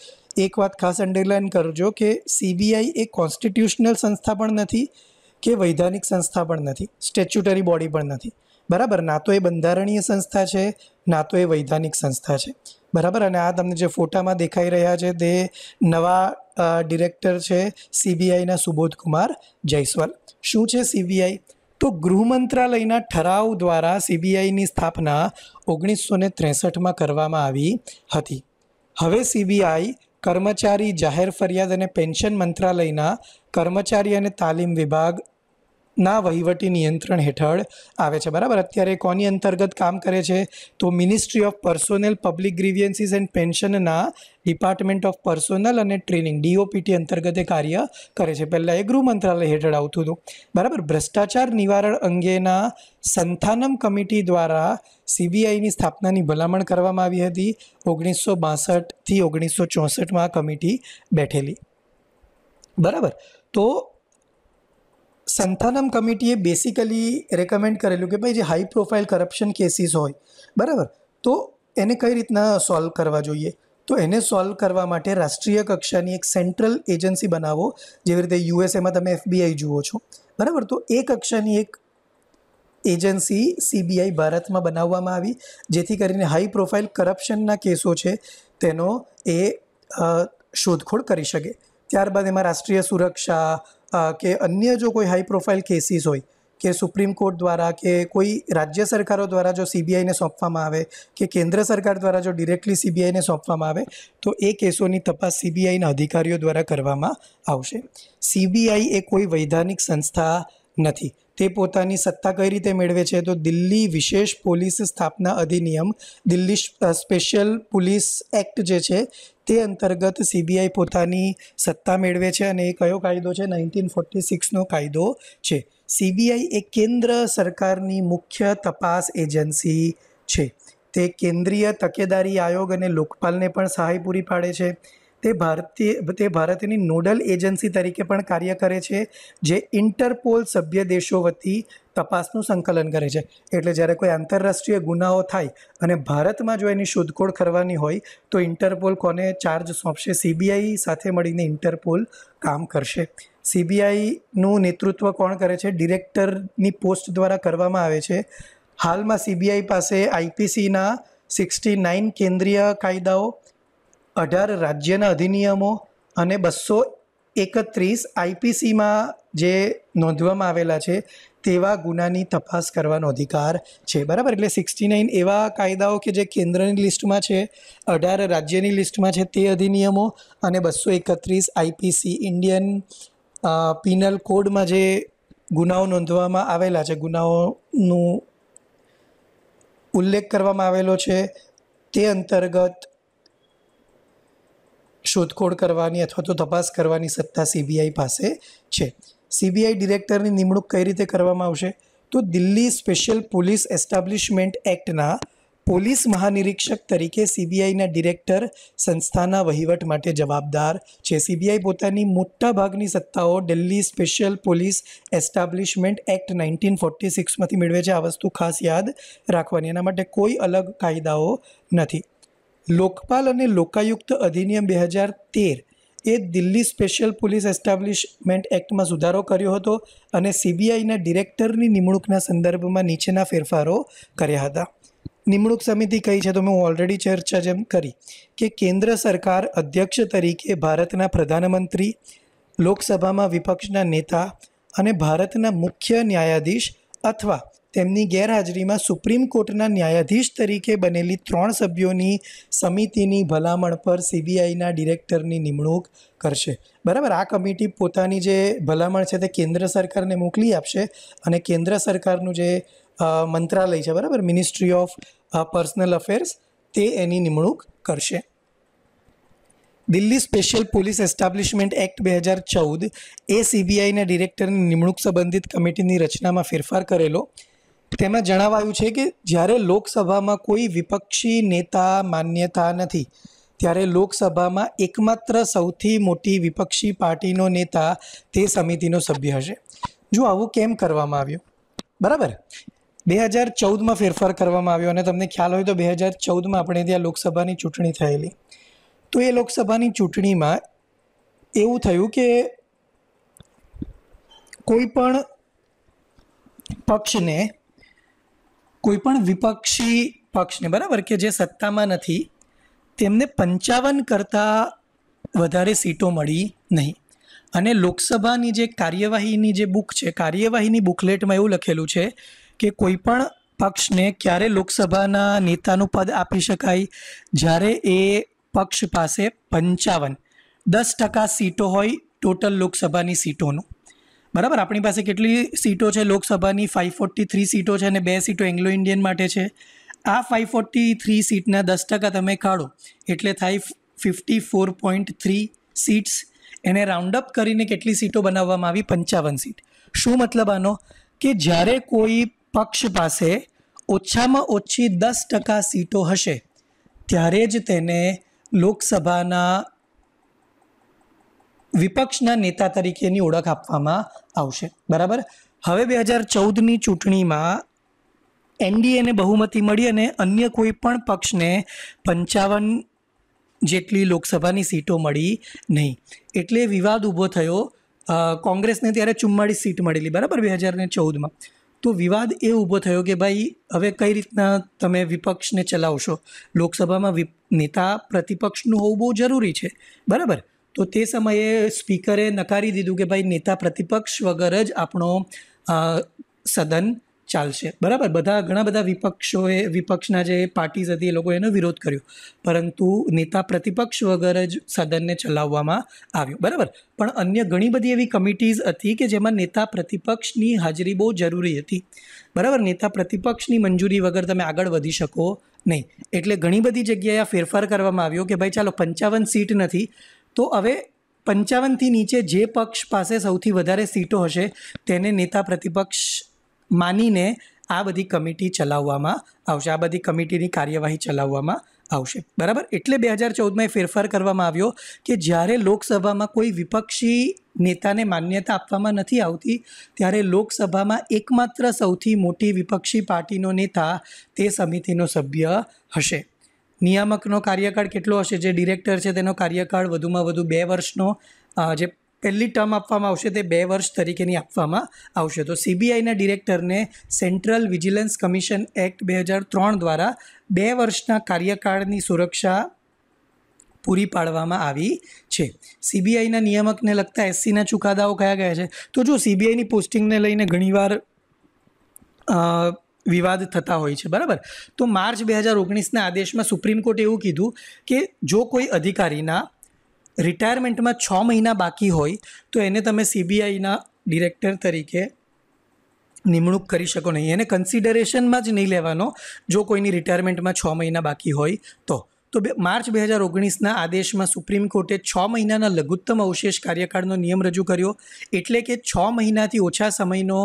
એક વાત ખાસ અંડરલાઇન કરજો કે સીબીઆઈ એ કોન્સ્ટિટ્યુશનલ સંસ્થા પણ નથી કે વૈધાનિક સંસ્થા પણ નથી સ્ટેચ્યુટરી બોડી પણ નથી બરાબર ના તો એ બંધારણીય સંસ્થા છે ના તો એ વૈધાનિક સંસ્થા છે બરાબર અને આ તમને જે ફોટામાં દેખાઈ રહ્યા છે તે નવા ડિરેક્ટર છે સીબીઆઈના સુબોધકુમાર જયસ્વાલ શું છે સીબીઆઈ તો ગૃહ મંત્રાલયના ઠરાવ દ્વારા સીબીઆઈની સ્થાપના ઓગણીસો ને ત્રેસઠમાં કરવામાં આવી હતી હવે સીબીઆઈ કર્મચારી જાહેર ફરિયાદ અને પેન્શન મંત્રાલયના કર્મચારી અને તાલીમ વિભાગ ના વહીવટી નિયંત્રણ હેઠળ આવે છે બરાબર અત્યારે કોની અંતર્ગત કામ કરે છે તો ministry of personnel public grievances and પેન્શનના ડિપાર્ટમેન્ટ ઓફ પર્સોનલ અને ટ્રેનિંગ ડીઓપીટી અંતર્ગત એ કાર્ય કરે છે પહેલાં એ ગૃહ મંત્રાલય હેઠળ આવતું હતું બરાબર ભ્રષ્ટાચાર નિવારણ અંગેના સંથાનમ કમિટી દ્વારા સીબીઆઈની સ્થાપનાની ભલામણ કરવામાં આવી હતી ઓગણીસો બાસઠથી ઓગણીસો ચોસઠમાં આ કમિટી બેઠેલી બરાબર તો સંથાનમ કમિટીએ બેસિકલી રેકમેન્ડ કરેલું કે ભાઈ જે હાઈ પ્રોફાઇલ કરપ્શન કેસીસ હોય બરાબર તો એને કઈ રીતના સોલ્વ કરવા જોઈએ તો એને સોલ્વ કરવા માટે રાષ્ટ્રીય કક્ષાની એક સેન્ટ્રલ એજન્સી બનાવો જેવી રીતે યુએસએમાં તમે એફબીઆઈ જુઓ છો બરાબર તો એ કક્ષાની એક એજન્સી સીબીઆઈ ભારતમાં બનાવવામાં આવી જેથી કરીને હાઈ પ્રોફાઇલ કરપ્શનના કેસો છે તેનો એ શોધખોળ કરી શકે ત્યારબાદ એમાં રાષ્ટ્રીય સુરક્ષા કે અન્ય જો કોઈ હાઈ પ્રોફાઇલ કેસીસ હોય કે સુપ્રીમ કોર્ટ દ્વારા કે કોઈ રાજ્ય સરકારો દ્વારા જો સીબીઆઈને સોંપવામાં આવે કે કેન્દ્ર સરકાર દ્વારા જો ડિરેક્ટલી સીબીઆઈને સોંપવામાં આવે તો એ કેસોની તપાસ સીબીઆઈના અધિકારીઓ દ્વારા કરવામાં આવશે સીબીઆઈ એ કોઈ વૈધાનિક સંસ્થા નથી તે પોતાની સત્તા કઈ રીતે મેળવે છે તો દિલ્હી વિશેષ પોલીસ સ્થાપના અધિનિયમ દિલ્હી સ્પેશિયલ પોલીસ એક્ટ જે છે તે અંતર્ગત સીબીઆઈ પોતાની સત્તા મેળવે છે અને એ કયો કાયદો છે નાઇન્ટીન ફોર્ટી સિક્સનો કાયદો છે સીબીઆઈ એ કેન્દ્ર સરકારની મુખ્ય તપાસ એજન્સી છે તે કેન્દ્રીય તકેદારી આયોગ અને લોકપાલને પણ સહાય પૂરી પાડે છે તે ભારતીય તે ભારતની નોડલ એજન્સી તરીકે પણ કાર્ય કરે છે જે ઇન્ટરપોલ સભ્ય દેશો વતી તપાસનું સંકલન કરે છે એટલે જ્યારે કોઈ આંતરરાષ્ટ્રીય ગુનાઓ થાય અને ભારતમાં જો એની શોધખોળ કરવાની હોય તો ઇન્ટરપોલ કોને ચાર્જ સોંપશે સીબીઆઈ સાથે મળીને ઇન્ટરપોલ કામ કરશે સીબીઆઈનું નેતૃત્વ કોણ કરે છે ડિરેક્ટરની પોસ્ટ દ્વારા કરવામાં આવે છે હાલમાં સીબીઆઈ પાસે આઈપીસીના સિક્સટી નાઇન કેન્દ્રીય કાયદાઓ અઢાર રાજ્યના અધિનિયમો અને બસો એકત્રીસ આઈપીસીમાં જે નોંધવામાં આવેલા છે તેવા ગુનાની તપાસ કરવાનો અધિકાર છે બરાબર એટલે સિક્સટી નાઇન એવા કાયદાઓ કે જે કેન્દ્રની લિસ્ટમાં છે અઢાર રાજ્યની લિસ્ટમાં છે તે અધિનિયમો અને બસો એકત્રીસ આઈપીસી ઇન્ડિયન પિનલ કોડમાં જે ગુનાઓ નોંધવામાં આવેલા છે ગુનાઓનું ઉલ્લેખ કરવામાં આવેલો છે તે અંતર્ગત શોધખોળ કરવાની અથવા તો તપાસ કરવાની સત્તા સીબીઆઈ પાસે છે સીબીઆઈ ડિરેક્ટરની નિમણૂક કઈ રીતે કરવામાં આવશે તો દિલ્હી સ્પેશિયલ પોલીસ એસ્ટાબ્લિશમેન્ટ એક્ટના પોલીસ મહાનિરીક્ષક તરીકે સીબીઆઈના ડિરેક્ટર સંસ્થાના વહીવટ માટે જવાબદાર છે સીબીઆઈ પોતાની મોટા ભાગની સત્તાઓ Delhi special police establishment act nineteen forty સિક્સમાંથી મેળવે છે આ વસ્તુ ખાસ યાદ રાખવાની એના માટે કોઈ અલગ કાયદાઓ નથી લોકપાલ અને લોકાયુક્ત અધિનિયમ બે હજાર તેર એ દિલ્હી સ્પેશિયલ પોલીસ એસ્ટાબ્લિશમેન્ટ એક્ટમાં સુધારો કર્યો હતો અને સીબીઆઈના ડિરેક્ટરની નિમણૂકના સંદર્ભમાં નીચેના ફેરફારો કર્યા હતા નિમણૂક સમિતિ કહી છે તો મેં ઓલરેડી ચર્ચા જેમ કરી કે કેન્દ્ર સરકાર અધ્યક્ષ તરીકે ભારતના પ્રધાનમંત્રી લોકસભામાં વિપક્ષના નેતા અને ભારતના મુખ્ય ન્યાયાધીશ અથવા તેમની ગેરહાજરીમાં સુપ્રીમ કોર્ટના ન્યાયાધીશ તરીકે બનેલી ત્રણ સભ્યોની સમિતિની ભલામણ પર સીબીઆઈના ડિરેક્ટરની નિમણૂક કરશે બરાબર આ કમિટી પોતાની જે ભલામણ છે તે કેન્દ્ર સરકારને મોકલી આપશે અને કેન્દ્ર સરકારનું જે મંત્રાલય છે બરાબર મિનિસ્ટ્રી ઓફ પર્સનલ અફેર્સ તે એની નિમણૂક કરશે Delhi special police establishment act બે હજાર ચૌદ એ સીબીઆઈના ડિરેક્ટરની નિમણૂક સંબંધિત કમિટીની રચનામાં ફેરફાર કરેલો તેમાં જણાવાયું છે કે જ્યારે લોકસભામાં કોઈ વિપક્ષી નેતા માન્યતા નથી ત્યારે લોકસભામાં એકમાત્ર સૌથી મોટી વિપક્ષી પાર્ટીનો નેતા તે સમિતિનો સભ્ય હશે જો આવું કેમ કરવામાં આવ્યું બરાબર બે હજાર ચૌદમાં ફેરફાર કરવામાં આવ્યો અને તમને ખ્યાલ હોય તો બે હજાર ચૌદમાં આપણે ત્યાં લોકસભાની ચૂંટણી થયેલી તો એ લોકસભાની ચૂંટણીમાં એવું થયું કે કોઈ પણ પક્ષને કોઈપણ વિપક્ષી પક્ષને બરાબર કે જે સત્તામાં નથી તેમને પંચાવન કરતાં વધારે સીટો મળી નહીં અને લોકસભાની જે કાર્યવાહીની જે બુક છે કાર્યવાહીની બુકલેટમાં એવું લખેલું છે કે કોઈ પણ પક્ષને ક્યારે લોકસભાના નેતાનું પદ આપી શકાય જ્યારે એ પક્ષ પાસે પંચાવન દસ ટકા સીટો હોય ટોટલ લોકસભાની સીટોનું બરાબર આપણી પાસે કેટલી સીટો છે લોકસભાની ફાઇવ ફોર્ટી થ્રી સીટો છે અને બે સીટો એંગ્લો ઇન્ડિયન માટે છે આ ફાઇવ ફોર્ટી થ્રી સીટના દસ ટકા તમે કાઢો એટલે થાય fifty four point three seats એને રાઉન્ડ અપ કરીને કેટલી સીટો બનાવવામાં આવી પંચાવન સીટ શું મતલબ આનો કે જ્યારે કોઈ પક્ષ પાસે ઓછામાં ઓછી દસ ટકા સીટો હશે ત્યારે જ તેને લોકસભાના વિપક્ષના નેતા તરીકેની ઓળખ આપવામાં આવશે બરાબર હવે બે હજાર ચૌદની ચૂંટણીમાં એનડીએને બહુમતી મળી અને અન્ય કોઈ પણ પક્ષને પંચાવન જેટલી લોકસભાની સીટો મળી નહીં એટલે વિવાદ ઊભો થયો કોંગ્રેસને ત્યારે ચુમ્માળીસ સીટ મળેલી બરાબર બે હજાર ને ચૌદમાં તો વિવાદ એ ઊભો થયો કે ભાઈ હવે કઈ રીતના તમે વિપક્ષને ચલાવશો લોકસભામાં વિ નેતા પ્રતિપક્ષનું હોવું બહુ જરૂરી છે બરાબર તો તે સમયે સ્પીકરે નકારી દીધું કે ભાઈ નેતા પ્રતિપક્ષ વગર જ આપણો સદન ચાલશે બરાબર બધા ઘણા બધા વિપક્ષોએ વિપક્ષના જે પાર્ટીઝ હતી એ લોકોએ એનો વિરોધ કર્યો પરંતુ નેતા પ્રતિપક્ષ વગર જ સદનને ચલાવવામાં આવ્યું બરાબર પણ અન્ય ઘણી બધી એવી કમિટીઝ હતી કે જેમાં નેતા પ્રતિપક્ષની હાજરી બહુ જરૂરી હતી બરાબર નેતા પ્રતિપક્ષની મંજૂરી વગર તમે આગળ વધી શકો નહીં એટલે ઘણી બધી જગ્યાએ આ ફેરફાર કરવામાં આવ્યો કે ભાઈ ચાલો પંચાવન સીટ નથી તો હવે પંચાવનથી નીચે જે પક્ષ પાસે સૌથી વધારે સીટો હશે તેને નેતા પ્રતિપક્ષ માનીને આ બધી કમિટી ચલાવવામાં આવશે આ બધી કમિટીની કાર્યવાહી ચલાવવામાં આવશે બરાબર એટલે બે હજાર ચૌદમાં એ ફેરફાર કરવામાં આવ્યો કે જ્યારે લોકસભામાં કોઈ વિપક્ષી નેતાને માન્યતા આપવામાં નથી આવતી ત્યારે લોકસભામાં એકમાત્ર સૌથી મોટી વિપક્ષી પાર્ટીનો નેતા તે સમિતિનો સભ્ય હશે નિયામકનો કાર્યકાળ કેટલો હશે જે ડિરેક્ટર છે તેનો કાર્યકાળ વધુમાં વધુ બે વર્ષનો જે પહેલી ટર્મ આપવામાં આવશે તે બે વર્ષ તરીકેની આપવામાં આવશે તો સીબીઆઈના ડિરેક્ટરને સેન્ટ્રલ વિજિલન્સ કમિશન એક્ટ બે હજાર ત્રણ દ્વારા બે વર્ષના કાર્યકાળની સુરક્ષા પૂરી પાડવામાં આવી છે સીબીઆઈના નિયામકને લગતા એસસીના ચુકાદાઓ કયા કયા છે તો જો સીબીઆઈની પોસ્ટિંગને લઈને ઘણીવાર વિવાદ થતા હોય છે બરાબર તો માર્ચ બે હજાર ઓગણીસના આદેશમાં સુપ્રીમ કોર્ટે એવું કીધું કે જો કોઈ અધિકારીના રિટાયરમેન્ટમાં છ મહિના બાકી હોય તો એને તમે સીબીઆઈના ડિરેક્ટર તરીકે નિમણૂક કરી શકો નહીં એને કન્સિડરેશનમાં જ નહીં લેવાનો જો કોઈની રિટાયરમેન્ટમાં છ મહિના બાકી હોય તો તો બે માર્ચ બે હજાર ઓગણીસના આદેશમાં સુપ્રીમ કોર્ટે છ મહિનાના લઘુત્તમ અવશેષ કાર્યકાળનો નિયમ રજૂ કર્યો એટલે કે છ મહિનાથી ઓછા સમયનો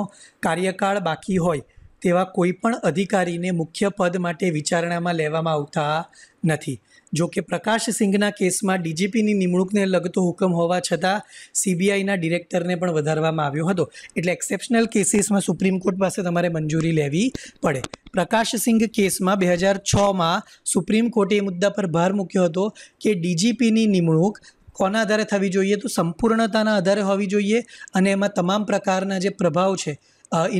કાર્યકાળ બાકી હોય તેવા કોઈપણ અધિકારીને મુખ્ય પદ માટે વિચારણામાં લેવામાં આવતા નથી જો કે પ્રકાશ સિંઘના કેસમાં ડીજીપીની નિમણૂકને લગતો હુકમ હોવા છતાં સીબીઆઈના ડિરેક્ટરને પણ વધારવામાં આવ્યો હતો એટલે એક્સેપ્શનલ કેસીસમાં સુપ્રીમ કોર્ટ પાસે તમારે મંજૂરી લેવી પડે પ્રકાશ સિંઘ કેસમાં બે હજાર છમાં સુપ્રીમ કોર્ટે એ મુદ્દા પર ભાર મૂક્યો હતો કે ડીજીપીની નિમણૂક કોના આધારે થવી જોઈએ તો સંપૂર્ણતાના આધારે હોવી જોઈએ અને એમાં તમામ પ્રકારના જે પ્રભાવ છે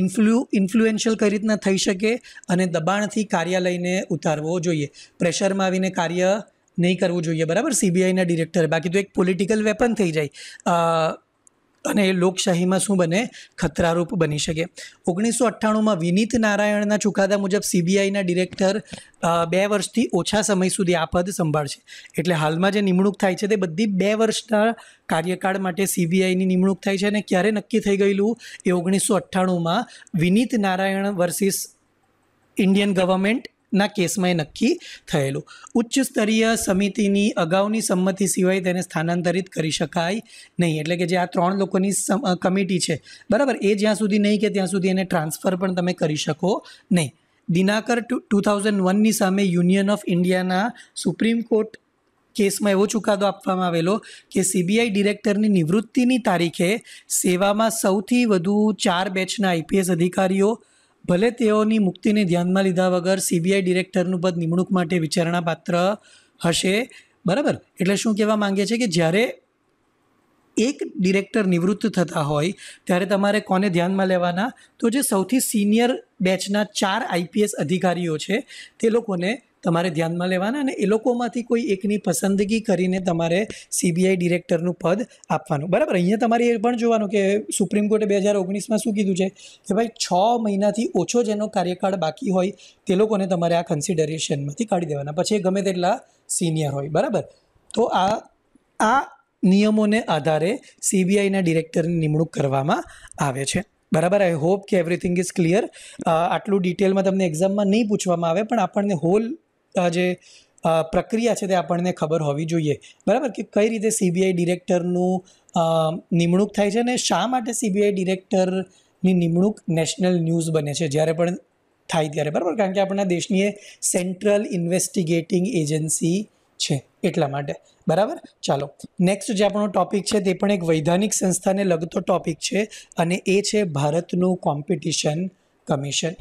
ઇન્ફ્લુ ઇન્ફ્લુએન્શિયલ કઈ રીતના થઈ શકે અને દબાણથી કાર્યાલયને ઉતારવો જોઈએ પ્રેશરમાં આવીને કાર્ય નહીં કરવું જોઈએ બરાબર સીબીઆઈના ડિરેક્ટર બાકી તો એક પોલિટિકલ વેપન થઈ જાય અને એ લોકશાહીમાં શું બને ખતરારૂપ બની શકે ઓગણીસો અઠ્ઠાણુંમાં વિનીત નારાયણના ચુકાદા મુજબ સીબીઆઈના ડિરેક્ટર બે વર્ષથી ઓછા સમય સુધી આ પદ સંભાળશે એટલે હાલમાં જે નિમણૂક થાય છે તે બધી બે વર્ષના કાર્યકાળ માટે સીબીઆઈની નિમણૂક થાય છે અને ક્યારે નક્કી થઈ ગયેલું એ ઓગણીસો અઠ્ઠાણુંમાં Vineet Narayan versus Indian government ના કેસમાં એ નક્કી થયેલું ઉચ્ચ સ્તરીય સમિતિની અગાઉની સંમતિ સિવાય તેને સ્થાનાંતરિત કરી શકાય નહીં એટલે કે જે આ ત્રણ લોકોની કમિટી છે બરાબર એ જ્યાં સુધી નહીં કે ત્યાં સુધી એને ટ્રાન્સફર પણ તમે કરી શકો નહીં દિનાકર ટુ થાઉઝન્ડ વનની સામે યુનિયન ઓફ ઇન્ડિયાના સુપ્રીમ કોર્ટ કેસમાં એવો ચુકાદો આપવામાં આવેલો કે સીબીઆઈ ડિરેક્ટરની નિવૃત્તિની તારીખે સેવામાં સૌથી વધુ ચાર બેચના આઈપીએસ અધિકારીઓ ભલે તેઓની મુક્તિને ધ્યાનમાં લીધા વગર સીબીઆઈ ડિરેક્ટરનું પદ નિમણૂક માટે વિચારણા પાત્ર હશે બરાબર એટલે શું કહેવા માંગે છે કે જ્યારે એક ડિરેક્ટર નિવૃત્ત થતા હોય ત્યારે તમારે કોને ધ્યાનમાં લેવાના તો જે સૌથી સિનિયર બેચના ચાર આઈપીએસ અધિકારીઓ છે તે લોકોને તમારે ધ્યાનમાં લેવાના અને એ લોકોમાંથી કોઈ એકની પસંદગી કરીને તમારે સીબીઆઈ ડિરેક્ટરનું પદ આપવાનું બરાબર અહીંયા તમારે એ પણ જોવાનું કે સુપ્રીમ કોર્ટે બે હજાર ઓગણીસમાં શું કીધું છે કે ભાઈ છ મહિનાથી ઓછો જેનો કાર્યકાળ બાકી હોય તે લોકોને તમારે આ કન્સિડરેશનમાંથી કાઢી દેવાના પછી ગમે તેટલા સિનિયર હોય બરાબર તો આ આ નિયમોને આધારે સીબીઆઈના ડિરેક્ટરની નિમણૂક કરવામાં આવે છે બરાબર આઈ હોપ કે એવરીથિંગ ઇઝ ક્લિયર આટલું ડિટેલમાં તમને એક્ઝામમાં નહીં પૂછવામાં આવે પણ આપણને હોલ જે પ્રક્રિયા છે તે આપણને ખબર હોવી જોઈએ બરાબર કે કઈ રીતે સીબીઆઈ ડિરેક્ટરનું નિમણૂક થાય છે અને શા માટે સીબીઆઈ ડિરેક્ટરની નિમણૂક નેશનલ ન્યૂઝ બને છે જ્યારે પણ થાય ત્યારે બરાબર કારણ કે આપણા દેશની એ સેન્ટ્રલ ઇન્વેસ્ટિગેટિંગ એજન્સી છે એટલા માટે બરાબર ચાલો નેક્સ્ટ જે આપણો ટોપિક છે તે પણ એક વૈધાનિક સંસ્થાને લગતો ટોપિક છે અને એ છે ભારતનું કોમ્પિટિશન કમિશન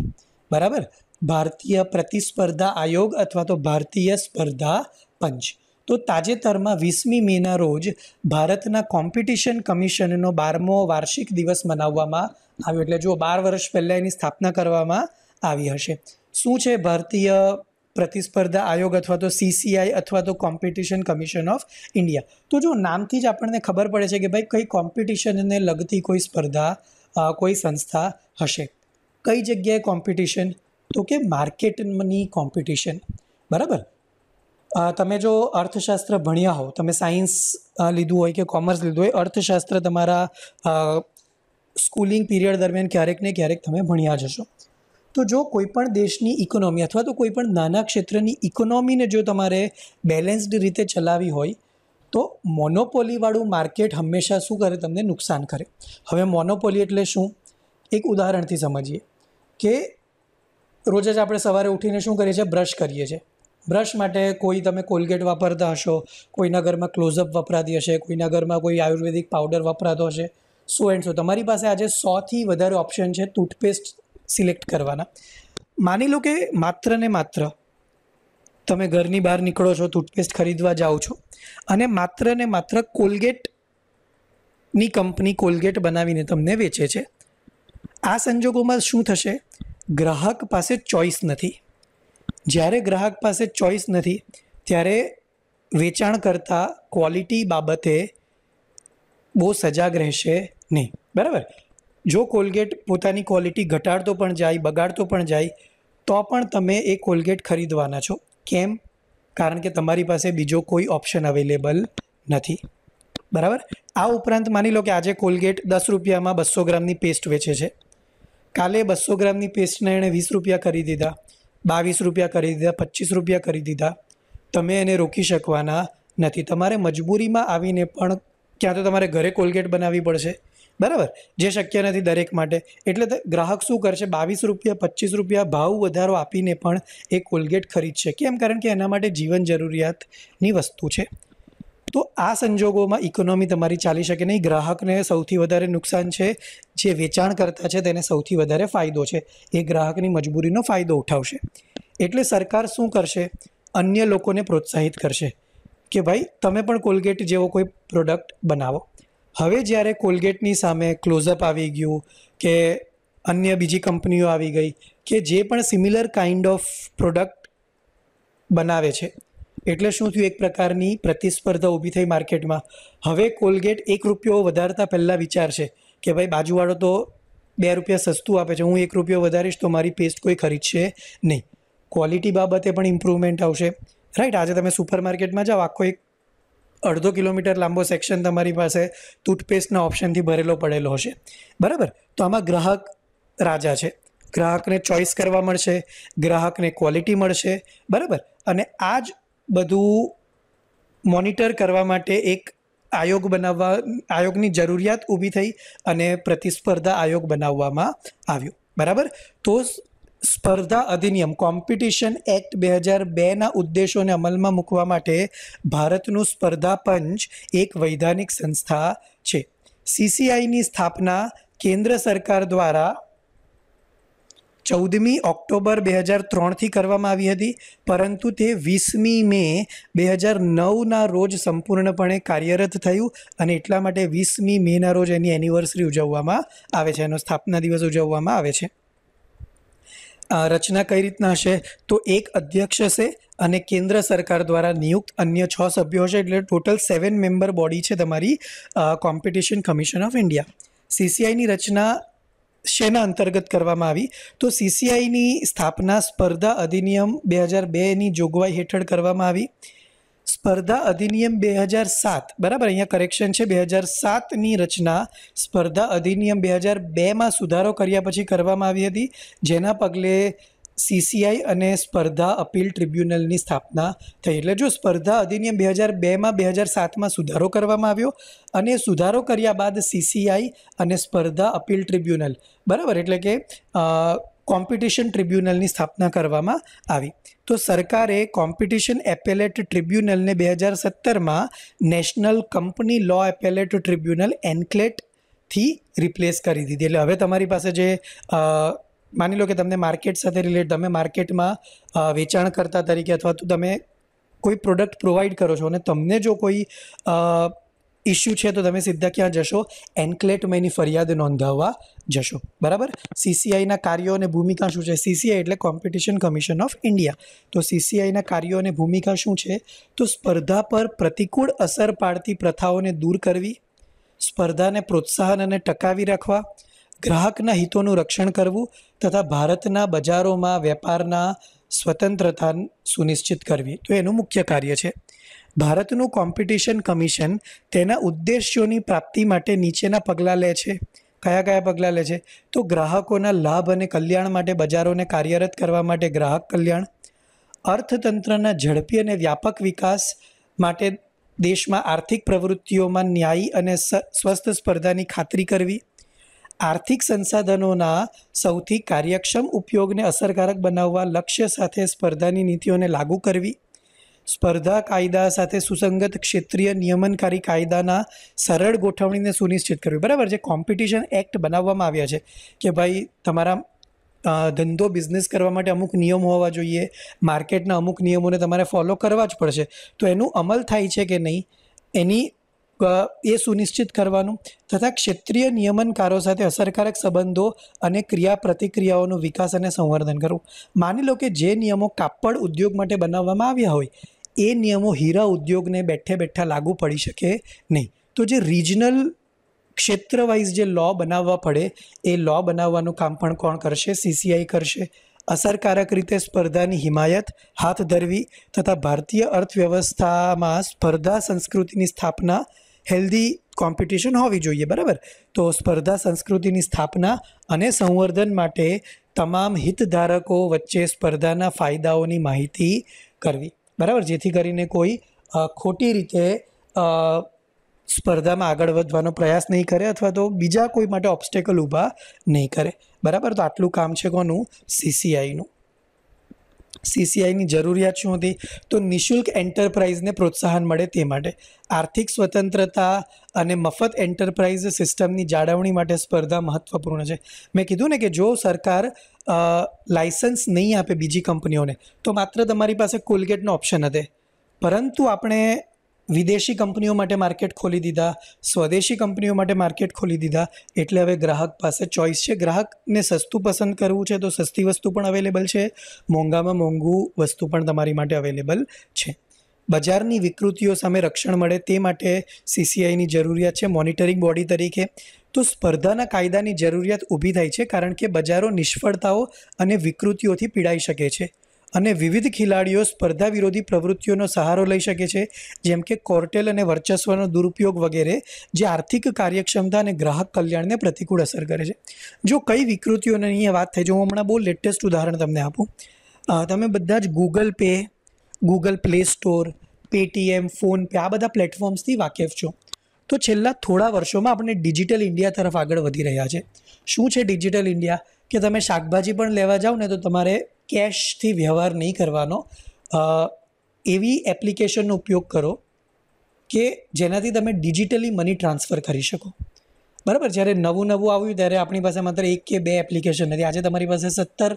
બરાબર ભારતીય પ્રતિસ્પર્ધા આયોગ અથવા તો ભારતીય સ્પર્ધા પંચ તો તાજેતરમાં વીસમી મેના રોજ ભારતના કોમ્પિટિશન કમિશનનો બારમો વાર્ષિક દિવસ મનાવવામાં આવ્યો એટલે જો બાર વર્ષ પહેલાં એની સ્થાપના કરવામાં આવી હશે શું છે ભારતીય પ્રતિસ્પર્ધા આયોગ અથવા તો સીસીઆઈ અથવા તો કોમ્પિટિશન કમિશન ઓફ ઇન્ડિયા તો જો નામથી જ આપણને ખબર પડે છે કે ભાઈ કઈ કોમ્પિટિશનને લગતી કોઈ સ્પર્ધા કોઈ સંસ્થા હશે કઈ જગ્યાએ કોમ્પિટિશન તો કે માર્કેટની કોમ્પિટિશન બરાબર તમે જો અર્થશાસ્ત્ર ભણ્યા હો તમે સાયન્સ લીધું હોય કે કોમર્સ લીધું હોય અર્થશાસ્ત્ર તમારા સ્કૂલિંગ પીરિયડ દરમિયાન ક્યારેક ને ક્યારેક તમે ભણ્યા જ હશો તો જો કોઈપણ દેશની ઇકોનોમી અથવા તો કોઈપણ નાના ક્ષેત્રની ઇકોનોમીને જો તમારે બેલેન્સ્ડ રીતે ચલાવી હોય તો મોનોપોલીવાળું માર્કેટ હંમેશા શું કરે તમને નુકસાન કરે હવે મોનોપોલી એટલે શું એક ઉદાહરણથી સમજીએ કે રોજ જ આપણે સવારે ઉઠીને શું કરીએ છીએ બ્રશ કરીએ છીએ બ્રશ માટે કોઈ તમે કોલગેટ વાપરતા હશો કોઈના ઘરમાં ક્લોઝઅપ વપરાતી હશે કોઈના ઘરમાં કોઈ આયુર્વેદિક પાવડર વપરાતો હશે સો એન્ડ સો તમારી પાસે આજે સોથી વધારે ઓપ્શન છે ટૂથપેસ્ટ સિલેક્ટ કરવાના માની લો કે માત્ર ને માત્ર તમે ઘરની બહાર નીકળો છો ટૂથપેસ્ટ ખરીદવા જાઓ છો અને માત્ર ને માત્ર કોલગેટની કંપની કોલગેટ બનાવીને તમને વેચે છે આ સંજોગોમાં શું થશે ગ્રાહક પાસે ચોઈસ નથી જ્યારે ગ્રાહક પાસે ચોઈસ નથી ત્યારે વેચાણ કરતાં ક્વોલિટી બાબતે બહુ સજાગ રહેશે નહીં બરાબર જો કોલગેટ પોતાની ક્વોલિટી ઘટાડતો પણ જાય બગાડતો પણ જાય તો પણ તમે એ કોલગેટ ખરીદવાના છો કેમ કારણ કે તમારી પાસે બીજો કોઈ ઓપ્શન અવેલેબલ નથી બરાબર આ ઉપરાંત માની લો કે આજે કોલગેટ દસ રૂપિયામાં બસો ગ્રામની પેસ્ટ વેચે છે કાલે બસો ગ્રામની પેસ્ટને એણે વીસ રૂપિયા કરી દીધા બાવીસ રૂપિયા કરી દીધા પચીસ રૂપિયા કરી દીધા તમે એને રોકી શકવાના નથી તમારે મજબૂરીમાં આવીને પણ ક્યાં તો તમારે ઘરે કોલગેટ બનાવવી પડશે બરાબર જે શક્ય નથી દરેક માટે એટલે ગ્રાહક શું કરશે બાવીસ રૂપિયા પચીસ રૂપિયા ભાવ વધારો આપીને પણ એ કોલગેટ ખરીદશે કેમ કારણ કે એના માટે જીવન જરૂરિયાતની વસ્તુ છે તો આ સંજોગોમાં ઇકોનોમી તમારી ચાલી શકે નહીં ગ્રાહકને સૌથી વધારે નુકસાન છે જે વેચાણ કરતા છે તેને સૌથી વધારે ફાયદો છે એ ગ્રાહકની મજબૂરીનો ફાયદો ઉઠાવશે એટલે સરકાર શું કરશે અન્ય લોકોને પ્રોત્સાહિત કરશે કે ભાઈ તમે પણ કોલગેટ જેવો કોઈ પ્રોડક્ટ બનાવો હવે જ્યારે કોલગેટની સામે ક્લોઝઅપ આવી ગયું કે અન્ય બીજી કંપનીઓ આવી ગઈ કે જે પણ સિમિલર કાઇન્ડ ઓફ પ્રોડક્ટ બનાવે છે એટલે શું થયું એક પ્રકારની પ્રતિસ્પર્ધા ઊભી થઈ માર્કેટમાં હવે કોલગેટ એક રૂપિયો વધારતા પહેલાં વિચારશે કે ભાઈ બાજુવાળો તો બે રૂપિયા સસ્તું આપે છે હું એક રૂપિયો વધારીશ તો મારી પેસ્ટ કોઈ ખરીદશે નહીં ક્વોલિટી બાબતે પણ ઇમ્પ્રુવમેન્ટ આવશે રાઈટ આજે તમે સુપર માર્કેટમાં જાઓ આખો એક અડધો કિલોમીટર લાંબો સેક્શન તમારી પાસે ટૂથપેસ્ટના ઓપ્શનથી ભરેલો પડેલો હશે બરાબર તો આમાં ગ્રાહક રાજા છે ગ્રાહકને ચોઈસ કરવા મળશે ગ્રાહકને ક્વોલિટી મળશે બરાબર અને આ જ બધું મોનિટર કરવા માટે એક આયોગ બનાવવા આયોગની જરૂરિયાત ઊભી થઈ અને પ્રતિસ્પર્ધા આયોગ બનાવવામાં આવ્યો બરાબર તો સ્પર્ધા અધિનિયમ કોમ્પિટિશન એક્ટ બે હજાર બેના ઉદ્દેશોને અમલમાં મૂકવા માટે ભારતનું સ્પર્ધા પંચ એક વૈધાનિક સંસ્થા છે સીસીઆઈની સ્થાપના કેન્દ્ર સરકાર દ્વારા ચૌદમી ઓક્ટોબર બે હજાર ત્રણથી કરવામાં આવી હતી પરંતુ તે વીસમી મે બે હજાર નવના રોજ સંપૂર્ણપણે કાર્યરત થયું અને એટલા માટે વીસમી મેના રોજ એની એનિવર્સરી ઉજવવામાં આવે છે એનો સ્થાપના દિવસ ઉજવવામાં આવે છે રચના કઈ રીતના હશે તો એક અધ્યક્ષ હશે અને કેન્દ્ર સરકાર દ્વારા નિયુક્ત અન્ય છ સભ્યો હશે એટલે ટોટલ સેવન મેમ્બર બોડી છે તમારી કોમ્પિટિશન કમિશન ઓફ ઇન્ડિયા સીસીઆઈની રચના શેના અંતર્ગત કરવામાં આવી તો સીસીઆઈની સ્થાપના સ્પર્ધા અધિનિયમ બે હજાર બેની જોગવાઈ હેઠળ કરવામાં આવી સ્પર્ધા અધિનિયમ બે હજાર સાત બરાબર અહીંયા કરેક્શન છે બે હજાર સાતની રચના સ્પર્ધા અધિનિયમ બે હજાર બેમાં સુધારો કર્યા પછી કરવામાં આવી હતી જેના પગલે સીસીઆઈ અને સ્પર્ધા અપીલ ટ્રિબ્યુનલની સ્થાપના થઈ એટલે જો સ્પર્ધા અધિનિયમ બે હજાર બેમાં બે હજાર સાતમાં સુધારો કરવામાં આવ્યો અને સુધારો કર્યા બાદ સીસીઆઈ અને સ્પર્ધા અપીલ ટ્રિબ્યુનલ બરાબર એટલે કે કોમ્પિટિશન ટ્રિબ્યુનલની સ્થાપના કરવામાં આવી તો સરકારે કોમ્પિટિશન એપેલેટ ટ્રિબ્યુનલને બે હજાર સત્તરમાં national company law appellate tribunal એન્કલેટથી રિપ્લેસ કરી દીધી એટલે હવે તમારી પાસે જે માની લો કે તમને માર્કેટ સાથે રિલેટ તમે માર્કેટમાં વેચાણકર્તા તરીકે અથવા તો તમે કોઈ પ્રોડક્ટ પ્રોવાઈડ કરો છો અને તમને જો કોઈ ઇશ્યુ છે તો તમે સીધા ક્યાં જશો એન્કલેટમાંની ફરિયાદ નોંધાવવા જશો બરાબર સીસીઆઈના કાર્યો અને ભૂમિકા શું છે સીસીઆઈ એટલે કોમ્પિટિશન કમિશન ઓફ ઇન્ડિયા તો સીસીઆઈના કાર્યો અને ભૂમિકા શું છે તો સ્પર્ધા પર પ્રતિકૂળ અસર પાડતી પ્રથાઓને દૂર કરવી સ્પર્ધાને પ્રોત્સાહન અને ટકાવી રાખવા ગ્રાહકના હિતોનું રક્ષણ કરવું તથા ભારતના બજારોમાં વેપારના સ્વતંત્રતા સુનિશ્ચિત કરવી તો એનું મુખ્ય કાર્ય છે ભારતનું કોમ્પિટિશન કમિશન તેના ઉદ્દેશ્યોની પ્રાપ્તિ માટે નીચેના પગલાં લે છે કયા કયા પગલાં લે છે તો ગ્રાહકોના લાભ અને કલ્યાણ માટે બજારોને કાર્યરત કરવા માટે ગ્રાહક કલ્યાણ અર્થતંત્રના ઝડપી અને વ્યાપક વિકાસ માટે દેશમાં આર્થિક પ્રવૃત્તિઓમાં ન્યાયી અને સ્વસ્થ સ્પર્ધાની ખાતરી કરવી આર્થિક સંસાધનોના સૌથી કાર્યક્ષમ ઉપયોગને અસરકારક બનાવવા લક્ષ્ય સાથે સ્પર્ધાની નીતિઓને લાગુ કરવી સ્પર્ધા કાયદા સાથે સુસંગત ક્ષેત્રીય નિયમનકારી કાયદાના સરળ ગોઠવણીને સુનિશ્ચિત કરવી બરાબર જે કોમ્પિટિશન એક્ટ બનાવવામાં આવ્યા છે કે ભાઈ તમારા ધંધો બિઝનેસ કરવા માટે અમુક નિયમો હોવા જોઈએ માર્કેટના અમુક નિયમોને તમારે ફોલો કરવા જ પડશે તો એનું અમલ થાય છે કે નહીં એની એ સુનિશ્ચિત કરવાનું તથા ક્ષેત્રીય નિયમનકારો સાથે અસરકારક સંબંધો અને ક્રિયા પ્રતિક્રિયાઓનો વિકાસ અને સંવર્ધન કરવું માની લો કે જે નિયમો કાપડ ઉદ્યોગ માટે બનાવવામાં આવ્યા હોય એ નિયમો હીરા ઉદ્યોગને બેઠે બેઠા લાગુ પડી શકે નહીં તો જે રિજનલ ક્ષેત્રવાઇઝ જે લો બનાવવા પડે એ લો બનાવવાનું કામ પણ કોણ કરશે સીસીઆઈ કરશે અસરકારક રીતે સ્પર્ધાની હિમાયત હાથ ધરવી તથા ભારતીય અર્થવ્યવસ્થામાં સ્પર્ધા સંસ્કૃતિની સ્થાપના હેલ્ધી કોમ્પિટિશન હોવી જોઈએ બરાબર તો સ્પર્ધા સંસ્કૃતિની સ્થાપના અને સંવર્ધન માટે તમામ હિતધારકો વચ્ચે સ્પર્ધાના ફાયદાઓની માહિતી કરવી બરાબર જેથી કરીને કોઈ ખોટી રીતે સ્પર્ધામાં આગળ વધવાનો પ્રયાસ નહીં કરે અથવા તો બીજા કોઈ માટે ઓબ્સ્ટેકલ ઊભા નહીં કરે બરાબર તો આટલું કામ છે કોનું સીસીઆઈનું સીસીઆઈની જરૂરિયાત શું હતી તો નિઃશુલ્ક એન્ટરપ્રાઇઝને પ્રોત્સાહન મળે તે માટે આર્થિક સ્વતંત્રતા અને મફત એન્ટરપ્રાઇઝ સિસ્ટમની જાળવણી માટે સ્પર્ધા મહત્વપૂર્ણ છે મેં કીધું ને કે જો સરકાર લાઇસન્સ નહીં આપે બીજી કંપનીઓને તો માત્ર તમારી પાસે કોલગેટનો ઓપ્શન હશે પરંતુ આપણે વિદેશી કંપનીઓ માટે માર્કેટ ખોલી દીધા સ્વદેશી કંપનીઓ માટે માર્કેટ ખોલી દીધા એટલે હવે ગ્રાહક પાસે ચોઈસ છે ગ્રાહકને સસ્તું પસંદ કરવું છે તો સસ્તી વસ્તુ પણ અવેલેબલ છે મોંઘામાં મોંઘું વસ્તુ પણ તમારી માટે અવેલેબલ છે બજારની વિકૃતિઓ સામે રક્ષણ મળે તે માટે સીસીઆઈની જરૂરિયાત છે મોનિટરિંગ બોડી તરીકે તો સ્પર્ધાના કાયદાની જરૂરિયાત ઊભી થાય છે કારણ કે બજારો નિષ્ફળતાઓ અને વિકૃતિઓથી પીડાઈ શકે છે અને વિવિધ ખેલાડીઓ સ્પર્ધા વિરોધી પ્રવૃત્તિઓનો સહારો લઈ શકે છે જેમ કે કોર્ટેલ અને વર્ચસ્વનો દુરુપયોગ વગેરે જે આર્થિક કાર્યક્ષમતા અને ગ્રાહક કલ્યાણને પ્રતિકૂળ અસર કરે છે જો કઈ વિકૃતિઓની વાત થઈ જો હું હમણાં બહુ લેટેસ્ટ ઉદાહરણ તમને આપું તમે બધા જ Google Pay Google Play Store Paytm PhonePe આ બધા પ્લેટફોર્મ્સથી વાકેફ છો તો છેલ્લા થોડા વર્ષોમાં આપણે ડિજિટલ ઇન્ડિયા તરફ આગળ વધી રહ્યા છે શું છે ડિજિટલ ઇન્ડિયા કે તમે શાકભાજી પણ લેવા જાઓ ને તો તમારે કેશથી વ્યવહાર નહીં કરવાનો એવી એપ્લિકેશનનો ઉપયોગ કરો કે જેનાથી તમે ડિજિટલી મની ટ્રાન્સફર કરી શકો બરાબર જ્યારે નવું નવું આવ્યું ત્યારે આપણી પાસે માત્ર એક કે બે એપ્લિકેશન નથી આજે તમારી પાસે સત્તર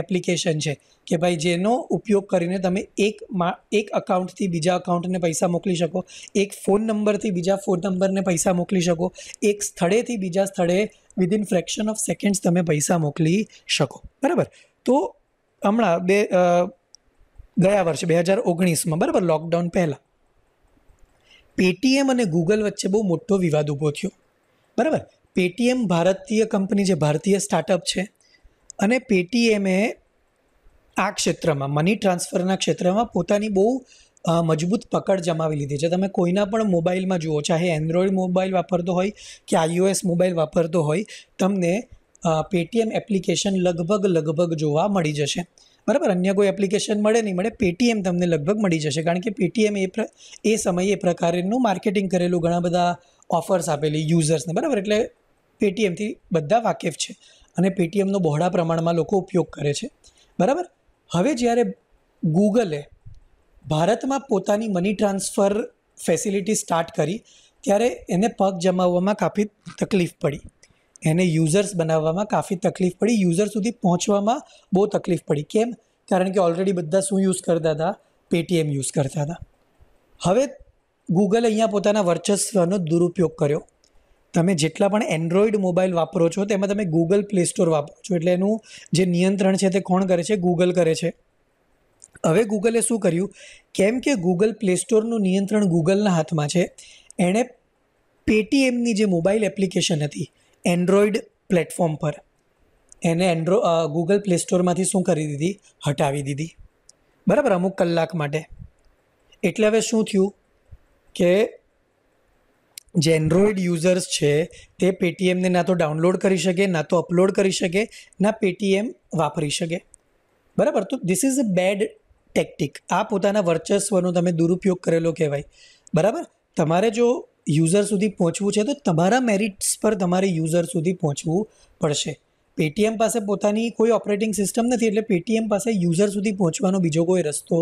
એપ્લિકેશન છે કે ભાઈ જેનો ઉપયોગ કરીને તમે એક મા એક અકાઉન્ટથી બીજા અકાઉન્ટને પૈસા મોકલી શકો એક ફોન નંબરથી બીજા ફોન નંબરને પૈસા મોકલી શકો એક સ્થળેથી બીજા સ્થળે વિધિન ફ્રેક્શન ઓફ સેકન્ડ્સ તમે પૈસા મોકલી શકો બરાબર તો હમણાં બે ગયા વર્ષે બે હજાર ઓગણીસમાં બરાબર લોકડાઉન પહેલાં પેટીએમ અને ગૂગલ વચ્ચે બહુ મોટો વિવાદ ઊભો થયો બરાબર પેટીએમ ભારતીય કંપની જે ભારતીય સ્ટાર્ટઅપ છે અને પેટીએમે આ ક્ષેત્રમાં મની ટ્રાન્સફરના ક્ષેત્રમાં પોતાની બહુ મજબૂત પકડ જમાવી લીધી છે તમે કોઈના પણ મોબાઈલમાં જુઓ ચાહે એન્ડ્રોઈડ મોબાઈલ વાપરતો હોય કે આઈઓએસ મોબાઈલ વાપરતો હોય તમને પેટીએમ એપ્લિકેશન લગભગ લગભગ જોવા મળી જશે બરાબર અન્ય કોઈ એપ્લિકેશન મળે નહીં મળે પેટીએમ તમને લગભગ મળી જશે કારણ કે પેટીએમ એ એ સમયે એ પ્રકારેનું માર્કેટિંગ કરેલું ઘણા બધા ઓફર્સ આપેલી યુઝર્સને બરાબર એટલે પેટીએમથી બધા વાકેફ છે અને પેટીએમનો બહોળા પ્રમાણમાં લોકો ઉપયોગ કરે છે બરાબર હવે જ્યારે ગૂગલે ભારતમાં પોતાની મની ટ્રાન્સફર ફેસિલિટી સ્ટાર્ટ કરી ત્યારે એને પગ જમાવવામાં કાફી તકલીફ પડી એને યુઝર્સ બનાવવામાં કાફી તકલીફ પડી યુઝર સુધી પહોંચવામાં બહુ તકલીફ પડી કેમ કારણ કે ઓલરેડી બધા શું યુઝ કરતા હતા પેટીએમ યુઝ કરતા હતા હવે ગૂગલ અહીંયા પોતાના વર્ચસ્વનો દુરુપયોગ કર્યો તમે જેટલા પણ એન્ડ્રોઈડ મોબાઈલ વાપરો છો તેમાં તમે ગૂગલ પ્લે સ્ટોર વાપરો છો એટલે એનું જે નિયંત્રણ છે તે કોણ કરે છે ગૂગલ કરે છે હવે ગૂગલે શું કર્યું કેમ કે ગૂગલ પ્લે સ્ટોરનું નિયંત્રણ ગૂગલના હાથમાં છે એણે પેટીએમની જે મોબાઈલ એપ્લિકેશન હતી એન્ડ્રોઈડ પ્લેટફોર્મ પર એને એન્ડ્રો ગૂગલ પ્લે સ્ટોરમાંથી શું કરી દીધી હટાવી દીધી બરાબર અમુક કલાક માટે એટલે હવે શું થયું કે જે એન્ડ્રોઈડ યુઝર્સ છે તે પેટીએમને ના તો ડાઉનલોડ કરી શકે ના તો અપલોડ કરી શકે ના પેટીએમ વાપરી શકે બરાબર તો this is a bad tactic આ પોતાના વર્ચસ્વનો તમે દુરુપયોગ કરેલો કહેવાય બરાબર તમારે જો યુઝર સુધી પહોંચવું છે તો તમારા મેરિટ્સ પર તમારે યુઝર સુધી પહોંચવું પડશે પેટીએમ પાસે પોતાની કોઈ ઓપરેટિંગ સિસ્ટમ નથી એટલે પેટીએમ પાસે યુઝર સુધી પહોંચવાનો બીજો કોઈ રસ્તો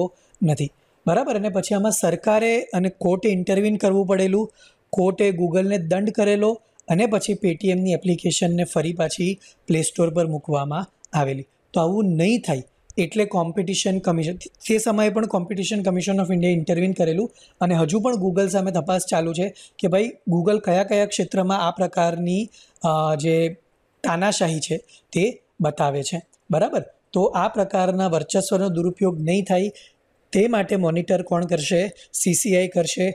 નથી બરાબર અને પછી આમાં સરકારે અને કોર્ટે ઇન્ટરવ્યૂન કરવું પડેલું કોર્ટે ગૂગલને દંડ કરેલો અને પછી પેટીએમની એપ્લિકેશનને ફરી પાછી પ્લે સ્ટોર પર મૂકવામાં આવેલી તો આવું નહીં થાય એટલે કોમ્પિટિશન કમિશન તે સમયે પણ કોમ્પિટિશન કમિશન ઓફ ઇન્ડિયા ઇન્ટરવ્યૂન કરેલું અને હજુ પણ ગૂગલ સામે તપાસ ચાલુ છે કે ભાઈ ગૂગલ કયા કયા ક્ષેત્રમાં આ પ્રકારની જે તાનાશાહી છે તે બતાવે છે બરાબર તો આ પ્રકારના વર્ચસ્વનો દુરુપયોગ નહીં થાય તે માટે મોનિટર કોણ કરશે સીસીઆઈ કરશે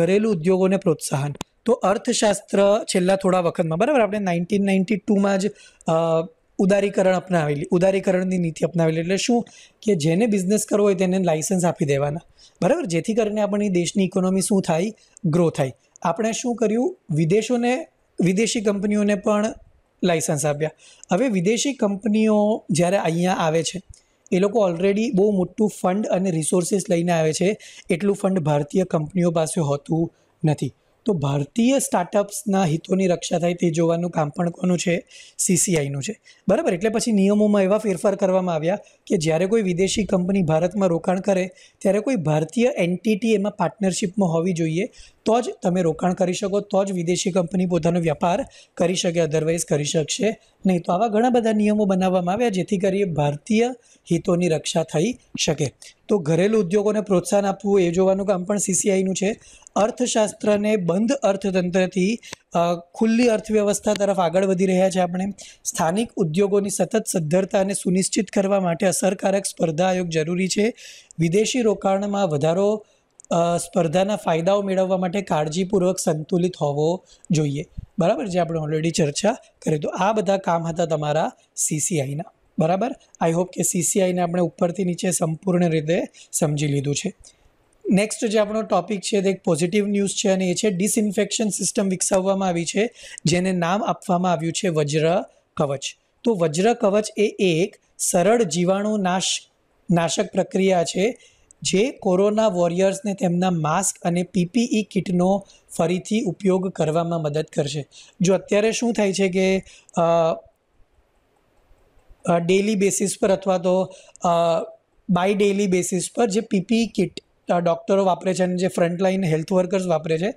ઘરેલુ ઉદ્યોગોને પ્રોત્સાહન તો અર્થશાસ્ત્ર છેલ્લા થોડા વખતમાં બરાબર આપણે નાઇન્ટીન નાઇન્ટી ટુમાં જ ઉદારીકરણ અપનાવેલી ઉદારીકરણની નીતિ અપનાવેલી એટલે શું કે જેને બિઝનેસ કરવો હોય તેને લાઇસન્સ આપી દેવાના બરાબર જેથી કરીને આપણી દેશની ઇકોનોમી શું થાય ગ્રો થાય આપણે શું કર્યું વિદેશોને વિદેશી કંપનીઓને પણ લાઇસન્સ આપ્યા હવે વિદેશી કંપનીઓ જ્યારે અહીંયા આવે છે એ લોકો ઓલરેડી બહુ મોટું ફંડ અને રિસોર્સિસ લઈને આવે છે એટલું ફંડ ભારતીય કંપનીઓ પાસે હોતું નથી તો ભારતીય સ્ટાર્ટઅપ્સના હિતોની રક્ષા થાય તે જોવાનું કામ પણ કોનું છે સીસીઆઈનું છે બરાબર એટલે પછી નિયમોમાં એવા ફેરફાર કરવામાં આવ્યા કે જ્યારે કોઈ વિદેશી કંપની ભારતમાં રોકાણ કરે ત્યારે કોઈ ભારતીય એન્ટિટી એમાં પાર્ટનરશિપમાં હોવી જોઈએ તો જ તમે રોકાણ કરી શકો તો જ વિદેશી કંપની પોતાનો વ્યાપાર કરી શકે અધરવાઇઝ કરી શકશે નહીં તો આવા ઘણા બધા નિયમો બનાવવામાં આવ્યા જેથી કરી ભારતીય હિતોની રક્ષા થઈ શકે તો ઘરેલુ ઉદ્યોગોને પ્રોત્સાહન આપવું એ જોવાનું કામ પણ સીસીઆઈનું છે અર્થશાસ્ત્રને બંધ અર્થતંત્રથી ખુલ્લી અર્થવ્યવસ્થા તરફ આગળ વધી રહ્યા છે આપણે સ્થાનિક ઉદ્યોગોની સતત સદ્ધરતાને સુનિશ્ચિત કરવા માટે અસરકારક સ્પર્ધા આયોગ જરૂરી છે વિદેશી રોકાણમાં વધારો સ્પર્ધાના ફાયદાઓ મેળવવા માટે કાળજીપૂર્વક સંતુલિત હોવો જોઈએ બરાબર જે આપણે ઓલરેડી ચર્ચા કરી તો આ બધા કામ હતા તમારા સીસીઆઈના બરાબર આઈ હોપ કે સીસીઆઈને આપણે ઉપરથી નીચે સંપૂર્ણ રીતે સમજી લીધું છે નેક્સ્ટ જે આપણો ટોપિક છે તે એક પોઝિટિવ ન્યૂઝ છે અને એ છે ડિસઇન્ફેક્શન સિસ્ટમ વિકસાવવામાં આવી છે જેને નામ આપવામાં આવ્યું છે વજ્ર કવચ તો વજ્ર કવચ એ એક સરળ જીવાણુ નાશ નાશક પ્રક્રિયા છે જે કોરોના વોરિયર્સને તેમના માસ્ક અને પીપીઈ કિટનો ફરીથી ઉપયોગ કરવામાં મદદ કરશે જો અત્યારે શું થાય છે કે ડેલી બેસિસ પર અથવા તો બાય ડેલી બેસિસ પર જે પીપી કિટ ડૉક્ટરો વાપરે છે અને જે ફ્રન્ટલાઇન હેલ્થ વર્કર્સ વાપરે છે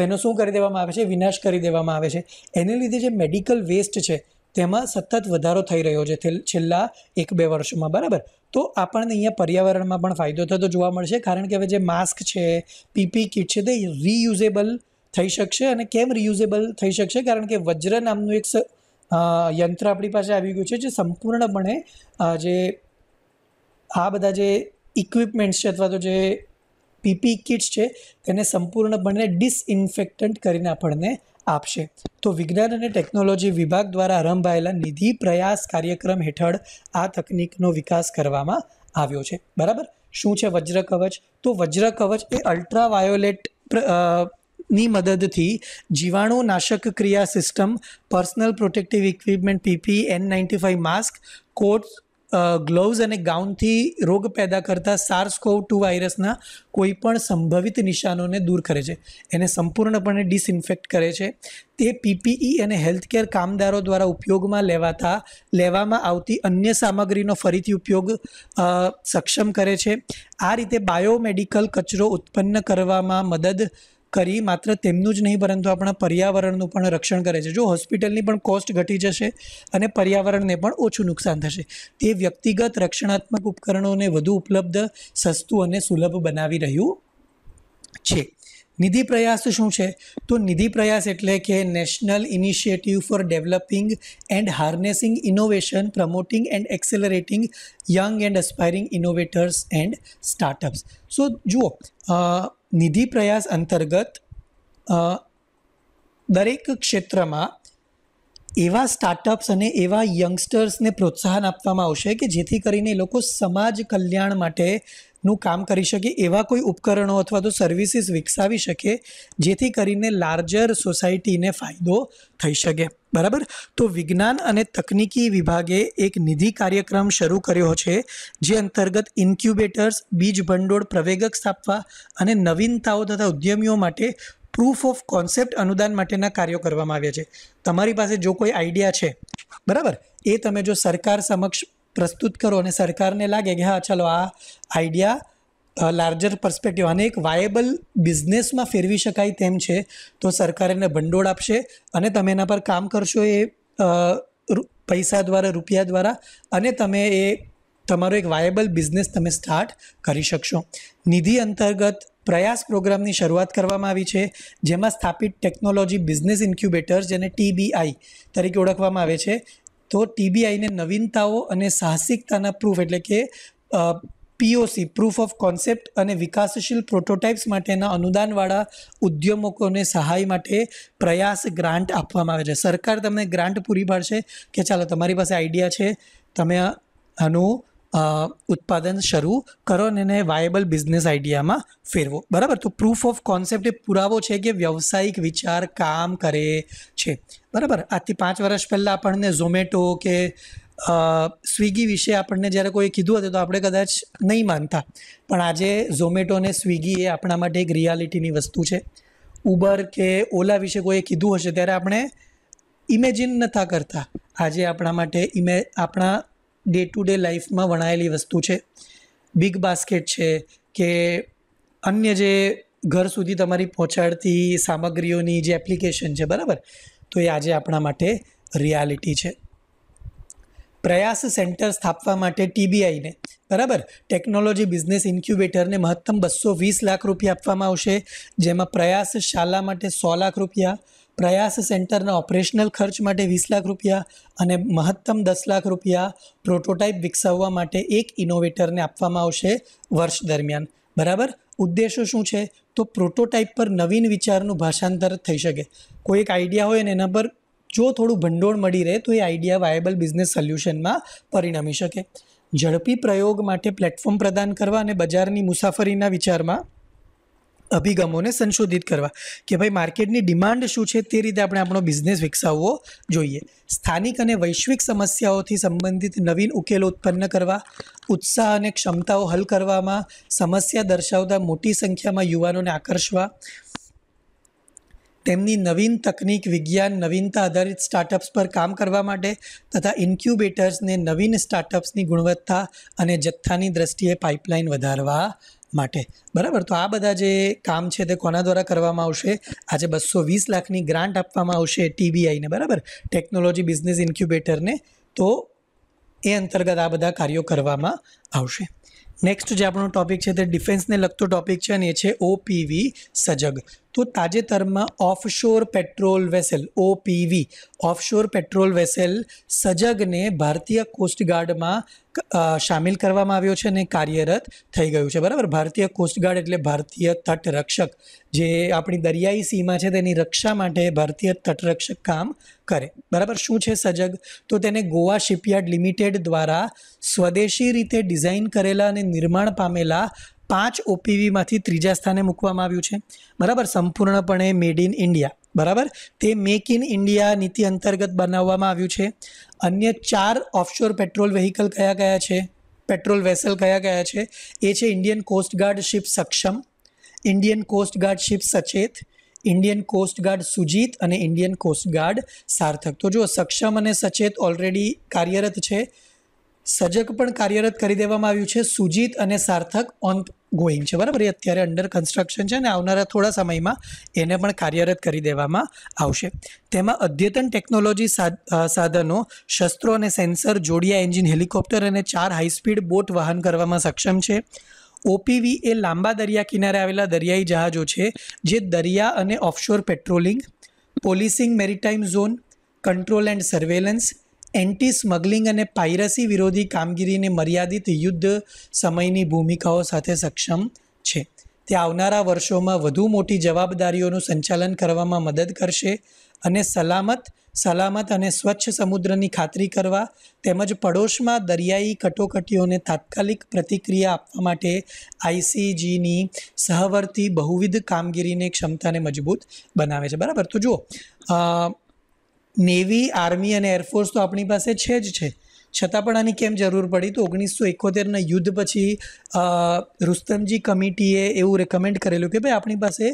તેનો શું કરી દેવામાં આવે છે વિનાશ કરી દેવામાં આવે છે એને લીધે જે મેડિકલ વેસ્ટ છે તેમાં સતત વધારો થઈ રહ્યો છે છેલ્લા એક બે વર્ષોમાં બરાબર તો આપણને અહીંયા પર્યાવરણમાં પણ ફાયદો થતો જોવા મળશે કારણ કે હવે જે માસ્ક છે પીપી કિટ છે તે રીયુઝેબલ થઈ શકશે અને કેમ રીયુઝેબલ થઈ શકશે કારણ કે વજ્ર નામનું એક યંત્ર આપણી પાસે આવી ગયું છે જે સંપૂર્ણપણે જે આ બધા જે ઇક્વિપમેન્ટ્સ છે અથવા તો જે પીપી કિટ્સ છે તેને સંપૂર્ણપણે ડિસઇન્ફેક્ટન્ટ કરીને આપણને આપશે તો વિજ્ઞાન અને ટેકનોલોજી વિભાગ દ્વારા આરંભાયેલા નિધિ પ્રયાસ કાર્યક્રમ હેઠળ આ તકનિકનો વિકાસ કરવામાં આવ્યો છે બરાબર શું છે વજ્ર કવચ તો વજ્ર કવચ એ અલ્ટ્રાવાયોલેટ ની મદદથી જીવાણુનાશક ક્રિયા system personal protective equipment PP N ninety five mask coat gloves અને ગાઉનથી રોગ પેદા કરતા સાર્સ કોવ ટુ વાયરસના કોઈપણ સંભવિત નિશાનોને દૂર કરે છે એને સંપૂર્ણપણે ડિસઇન્ફેક્ટ કરે છે તે પીપીઈ અને હેલ્થકેર કામદારો દ્વારા ઉપયોગમાં લેવાતા લેવામાં આવતી અન્ય સામગ્રીનો ફરીથી ઉપયોગ સક્ષમ કરે છે આ રીતે બાયોમેડિકલ કચરો ઉત્પન્ન કરવામાં મદદ કરી માત્ર તેમનું જ નહીં પરંતુ આપણા પર્યાવરણનું પણ રક્ષણ કરે છે જો હોસ્પિટલની પણ કોસ્ટ ઘટી જશે અને પર્યાવરણને પણ ઓછું નુકસાન થશે તે વ્યક્તિગત રક્ષણાત્મક ઉપકરણોને વધુ ઉપલબ્ધ સસ્તું અને સુલભ બનાવી રહ્યું છે નિધિ પ્રયાસ શું છે તો નિધિ પ્રયાસ એટલે કે national initiative for developing and harnessing innovation promoting and accelerating young and aspiring innovators and startups so જુઓ નિધિ પ્રયાસ અંતર્ગત દરેક ક્ષેત્રમાં એવા સ્ટાર્ટઅપ્સ અને એવા યંગસ્ટર્સને પ્રોત્સાહન આપવામાં આવશે કે જેથી કરીને એ લોકો સમાજ કલ્યાણ માટેનું કામ કરી શકે એવા કોઈ ઉપકરણો અથવા તો સર્વિસીસ વિકસાવી શકે જેથી કરીને લાર્જર સોસાયટીને ફાયદો થઈ શકે બરાબર તો વિજ્ઞાન અને તકનીકી વિભાગે એક નિધિ કાર્યક્રમ શરૂ કર્યો છે જે અંતર્ગત ઇન્ક્યુબેટર્સ બીજ ભંડોળ પ્રવેગક સ્થાપવા અને નવીનતાઓ તથા ઉદ્યમીઓ માટે પ્રૂફ ઓફ કોન્સેપ્ટ અનુદાન માટેના કાર્યો કરવામાં આવ્યા છે તમારી પાસે જો કોઈ આઈડિયા છે બરાબર એ તમે જો સરકાર સમક્ષ પ્રસ્તુત કરો અને સરકારને લાગે કે હા ચલો આ આઈડિયા લાર્જર પર્સપેક્ટિવ અને એક વાયેબલ બિઝનેસમાં ફેરવી શકાય તેમ છે તો સરકાર એને ભંડોળ આપશે અને તમે એના પર કામ કરશો એ પૈસા દ્વારા રૂપિયા દ્વારા અને તમે એ તમારો એક વાયેબલ બિઝનેસ તમે સ્ટાર્ટ કરી શકશો નિધિ અંતર્ગત પ્રયાસ પ્રોગ્રામની શરૂઆત કરવામાં આવી છે જેમાં સ્થાપિત ટેકનોલોજી બિઝનેસ ઇન્ક્યુબેટર્સ જેને ટીબીઆઈ તરીકે ઓળખવામાં આવે છે તો ટીબીઆઈને નવીનતાઓ અને સાહસિકતાના પ્રૂફ એટલે કે પીઓસી પ્રૂફ ઓફ કોન્સેપ્ટ અને વિકાસશીલ પ્રોટોટાઇપ્સ માટેના અનુદાનવાળા ઉદ્યમકોને સહાય માટે પ્રયાસ ગ્રાન્ટ આપવામાં આવે છે સરકાર તમને ગ્રાન્ટ પૂરી પાડશે કે ચાલો તમારી પાસે આઈડિયા છે તમે આનું ઉત્પાદન શરૂ કરો અને એને વાયેબલ બિઝનેસ આઈડિયામાં ફેરવો બરાબર તો પ્રૂફ ઓફ કોન્સેપ્ટ એ પુરાવો છે કે વ્યવસાયિક વિચાર કામ કરે છે બરાબર આજથી પાંચ વર્ષ પહેલાં આપણને ઝોમેટો કે સ્વિગી વિશે આપણને જ્યારે કોઈ કીધું હતું તો આપણે કદાચ નહીં માનતા પણ આજે ઝોમેટો અને સ્વિગી એ આપણા માટે એક રિયાલિટીની વસ્તુ છે ઉબર કે ઓલા વિશે કોઈ કીધું હશે ત્યારે આપણે ઇમેજિન નતા કરતા આજે આપણા માટે ઇમે આપણા ડે ટુ ડે લાઈફમાં વણાયેલી વસ્તુ છે બિગ બાસ્કેટ છે કે અન્ય જે ઘર સુધી તમારી પહોંચાડતી સામગ્રીઓની જે એપ્લિકેશન છે બરાબર તો એ આજે આપણા માટે રિયાલિટી છે પ્રયાસ સેન્ટર સ્થાપવા માટે ટીબીઆઈને બરાબર ટેકનોલોજી બિઝનેસ ઇન્ક્યુબેટરને મહત્તમ બસો વીસ લાખ રૂપિયા આપવામાં આવશે જેમાં પ્રયાસ શાલા માટે સો લાખ રૂપિયા પ્રયાસ સેન્ટરના ઓપરેશનલ ખર્ચ માટે વીસ લાખ રૂપિયા અને મહત્તમ દસ લાખ રૂપિયા પ્રોટોટાઇપ વિકસાવવા માટે એક ઇનોવેટરને આપવામાં આવશે વર્ષ દરમિયાન બરાબર ઉદ્દેશો શું છે તો પ્રોટોટાઇપ પર નવીન વિચારનું ભાષાંતર થઈ શકે કોઈ એક આઈડિયા હોય અને એના પર જો થોડું ભંડોળ મળી રહે તો એ આઈડિયા વાયેબલ બિઝનેસ સોલ્યુશનમાં પરિણમી શકે ઝડપી પ્રયોગ માટે પ્લેટફોર્મ પ્રદાન કરવા અને બજારની મુસાફરીના વિચારમાં અભિગમોને સંશોધિત કરવા કે ભાઈ માર્કેટની ડિમાન્ડ શું છે તે રીતે આપણે આપણો બિઝનેસ વિકસાવવો જોઈએ સ્થાનિક અને વૈશ્વિક સમસ્યાઓથી સંબંધિત નવીન ઉકેલો ઉત્પન્ન કરવા ઉત્સાહ અને ક્ષમતાઓ હલ કરવામાં સમસ્યા દર્શાવતા મોટી સંખ્યામાં યુવાનોને આકર્ષવા તેમની નવીન તકનીક વિજ્ઞાન નવીનતા આધારિત સ્ટાર્ટઅપ્સ પર કામ કરવા માટે તથા ઇન્ક્યુબેટર્સને નવીન સ્ટાર્ટઅપ્સની ગુણવત્તા અને જથ્થાની દ્રષ્ટિએ પાઇપલાઇન વધારવા માટે બરાબર તો આ બધા જે કામ છે તે કોના દ્વારા કરવામાં આવશે આજે બસો વીસ લાખની ગ્રાન્ટ આપવામાં આવશે ટીબીઆઈને બરાબર ટેકનોલોજી બિઝનેસ ઇન્ક્યુબેટરને તો એ અંતર્ગત આ બધા કાર્યો કરવામાં આવશે નેક્સ્ટ જે આપણો ટૉપિક છે તે ડિફેન્સને લગતો ટોપિક છે અને એ છે ઓપીવી સજગ તો તાજેતરમાં offshore patrol vessel OPV offshore patrol vessel સજગને ભારતીય કોસ્ટગાર્ડમાં સામેલ કરવામાં આવ્યો છે અને કાર્યરત થઈ ગયું છે બરાબર ભારતીય કોસ્ટગાર્ડ એટલે ભારતીય તટરક્ષક જે આપણી દરિયાઈ સીમા છે તેની રક્ષા માટે ભારતીય તટરક્ષક કામ કરે બરાબર શું છે સજગ તો તેને ગોવા શિપયાર્ડ લિમિટેડ દ્વારા સ્વદેશી રીતે ડિઝાઇન કરેલા અને નિર્માણ પામેલા પાંચ ઓપીવીમાંથી ત્રીજા સ્થાને મૂકવામાં આવ્યું છે બરાબર સંપૂર્ણપણે મેડ ઇન ઇન્ડિયા બરાબર તે મેક ઇન ઇન્ડિયા નીતિ અંતર્ગત બનાવવામાં આવ્યું છે અન્ય ચાર ઓફશોર પેટ્રોલ વેહિકલ કયા કયા છે પેટ્રોલ વેસલ કયા કયા છે એ છે Indian coastguard ship Saksham Indian coastguard ship Sachet Indian coastguard Sujeet અને ઇન્ડિયન કોસ્ટગાર્ડ સાર્થક તો જો સક્ષમ અને સચેત ઓલરેડી કાર્યરત છે સજગ પણ કાર્યરત કરી દેવામાં આવ્યું છે સુજીત અને સાર્થક ઓન ગોઈંગ છે બરાબર એ અત્યારે અંડર કન્સ્ટ્રક્શન છે અને આવનારા થોડા સમયમાં એને પણ કાર્યરત કરી દેવામાં આવશે તેમાં અદ્યતન ટેકનોલોજી સાધનો શસ્ત્રો અને સેન્સર જોડિયા એન્જિન હેલિકોપ્ટર અને ચાર હાઈસ્પીડ બોટ વાહન કરવામાં સક્ષમ છે ઓપીવી એ લાંબા દરિયા કિનારે આવેલા દરિયાઈ જહાજો છે જે દરિયા અને offshore patrolling policing maritime zone control and surveillance anti smuggling અને પાયરસી વિરોધી કામગીરીને મર્યાદિત યુદ્ધ સમયની ભૂમિકાઓ સાથે સક્ષમ છે તે આવનારા વર્ષોમાં વધુ મોટી જવાબદારીઓનું સંચાલન કરવામાં મદદ કરશે અને સલામત સલામત અને સ્વચ્છ સમુદ્રની ખાતરી કરવા તેમજ પડોશમાં દરિયાઈ કટોકટીઓને તાત્કાલિક પ્રતિક્રિયા આપવા માટે આઈસીજીની સહવર્તી બહુવિધ કામગીરીને ક્ષમતાને મજબૂત બનાવે છે બરાબર તો જુઓ નેવી આર્મી અને એરફોર્સ તો આપણી પાસે છે જ છે છતાં પણ આની કેમ જરૂર પડી તો ઓગણીસો એકોતેરના યુદ્ધ પછી રુસ્તમજી કમિટીએ એવું રેકમેન્ડ કરેલું કે ભાઈ આપણી પાસે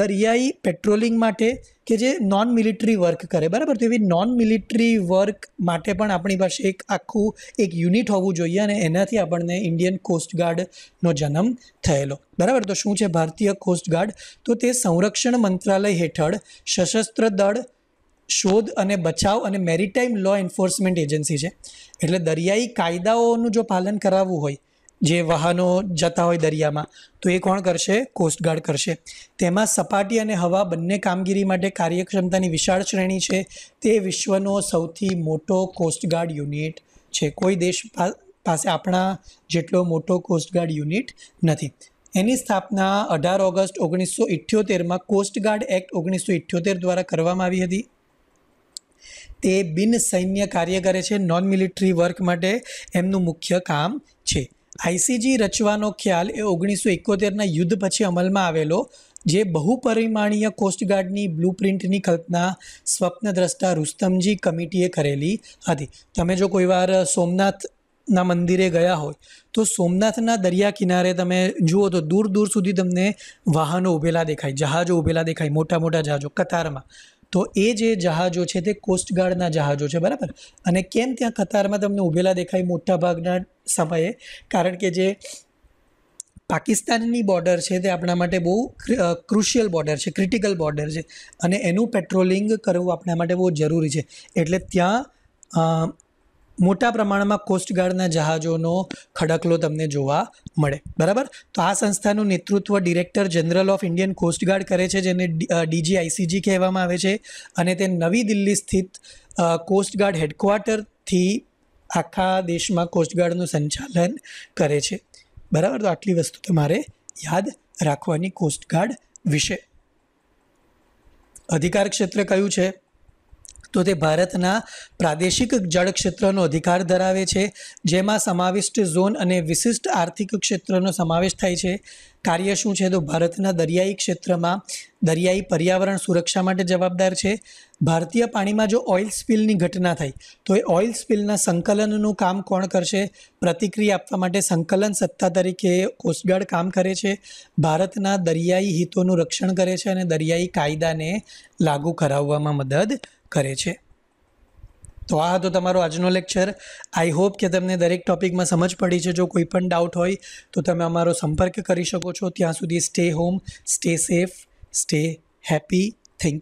દરિયાઈ પેટ્રોલિંગ માટે કે જે નોન મિલિટરી વર્ક કરે બરાબર તો એવી નોન મિલિટરી વર્ક માટે પણ આપણી પાસે એક આખું એક યુનિટ હોવું જોઈએ અને એનાથી આપણને ઇન્ડિયન કોસ્ટગાર્ડનો જન્મ થયેલો બરાબર તો શું છે ભારતીય કોસ્ટગાર્ડ તો તે સંરક્ષણ મંત્રાલય હેઠળ સશસ્ત્ર દળ શોધ અને બચાવ અને મેરીટાઈમ લો એન્ફોર્સમેન્ટ એજન્સી છે એટલે દરિયાઈ કાયદાઓનું જો પાલન કરાવવું હોય જે વાહનો જતા હોય દરિયામાં તો એ કોણ કરશે કોસ્ટગાર્ડ કરશે તેમાં સપાટી અને હવા બંને કામગીરી માટે કાર્યક્ષમતાની વિશાળ શ્રેણી છે તે વિશ્વનો સૌથી મોટો કોસ્ટગાર્ડ યુનિટ છે કોઈ દેશ પાસે આપણા જેટલો મોટો કોસ્ટગાર્ડ યુનિટ નથી એની સ્થાપના અઢાર ઓગસ્ટ ઓગણીસો ઇઠ્યોતેરમાં કોસ્ટગાર્ડ એક્ટ ઓગણીસો ઇઠ્યોતેર દ્વારા કરવામાં આવી હતી તે બિન સૈન્ય કાર્ય કરે છે નોન મિલિટરી વર્ક માટે એમનું મુખ્ય કામ છે આઈસીજી રચવાનો ખ્યાલ એ ઓગણીસો એકોતેરના યુદ્ધ પછી અમલમાં આવેલો જે બહુપરિમાણીય કોસ્ટગાર્ડની પ્રિન્ટની કલ્પના સ્વપ્નદ્રષ્ટા રુસ્તમજી કમિટીએ કરેલી હતી તમે જો કોઈવાર સોમનાથના મંદિરે ગયા હોય તો સોમનાથના દરિયા કિનારે તમે જુઓ તો દૂર દૂર સુધી તમને વાહનો ઊભેલા દેખાય જહાજો ઉભેલા દેખાય મોટા મોટા જહાજો કતારમાં તો એ જે જહાજો છે તે કોસ્ટગાર્ડના જહાજો છે બરાબર અને કેમ ત્યાં કતારમાં તમને ઊભેલા દેખાય મોટાભાગના સમયે કારણ કે જે પાકિસ્તાનની બોર્ડર છે તે આપણા માટે બહુ ક્રુશિયલ બોર્ડર છે ક્રિટિકલ બોર્ડર છે અને એનું પેટ્રોલિંગ કરવું આપણા માટે બહુ જરૂરી છે એટલે ત્યાં મોટા પ્રમાણમાં કોસ્ટગાર્ડના જહાજોનો ખડકલો તમને જોવા મળે બરાબર તો આ સંસ્થાનું નેતૃત્વ director general of Indian coastguard કરે છે જેને ડીજીઆઈસીજી કહેવામાં આવે છે અને તે નવી દિલ્હી સ્થિત કોસ્ટગાર્ડ હેડક્વાર્ટરથી આખા દેશમાં કોસ્ટગાર્ડનું સંચાલન કરે છે બરાબર તો આટલી વસ્તુ તમારે યાદ રાખવાની કોસ્ટગાર્ડ વિશે અધિકાર ક્ષેત્ર કયું છે તો તે ભારતના પ્રાદેશિક જળ ક્ષેત્રનો અધિકાર ધરાવે છે જેમાં સમાવિષ્ટ ઝોન અને વિશિષ્ટ આર્થિક ક્ષેત્રનો સમાવેશ થાય છે કાર્ય શું છે તો ભારતના દરિયાઈ ક્ષેત્રમાં દરિયાઈ પર્યાવરણ સુરક્ષા માટે જવાબદાર છે ભારતીય પાણીમાં જો ઓઇલ સ્પિલની ઘટના થાય તો એ ઓઇલ સ્પિલના સંકલનનું કામ કોણ કરશે પ્રતિક્રિયા આપવા માટે સંકલન સત્તા તરીકે કોસ્ટગાર્ડ કામ કરે છે ભારતના દરિયાઈ હિતોનું રક્ષણ કરે છે અને દરિયાઈ કાયદાને લાગુ કરાવવામાં મદદ કરે છે તો આ હતો તમારો આજનો લેક્ચર આઈ હોપ કે તમને દરેક ટૉપિકમાં સમજ પડી છે જો કોઈ પણ ડાઉટ હોય તો તમે અમારો સંપર્ક કરી શકો છો ત્યાં સુધી stay home stay safe stay happy thank you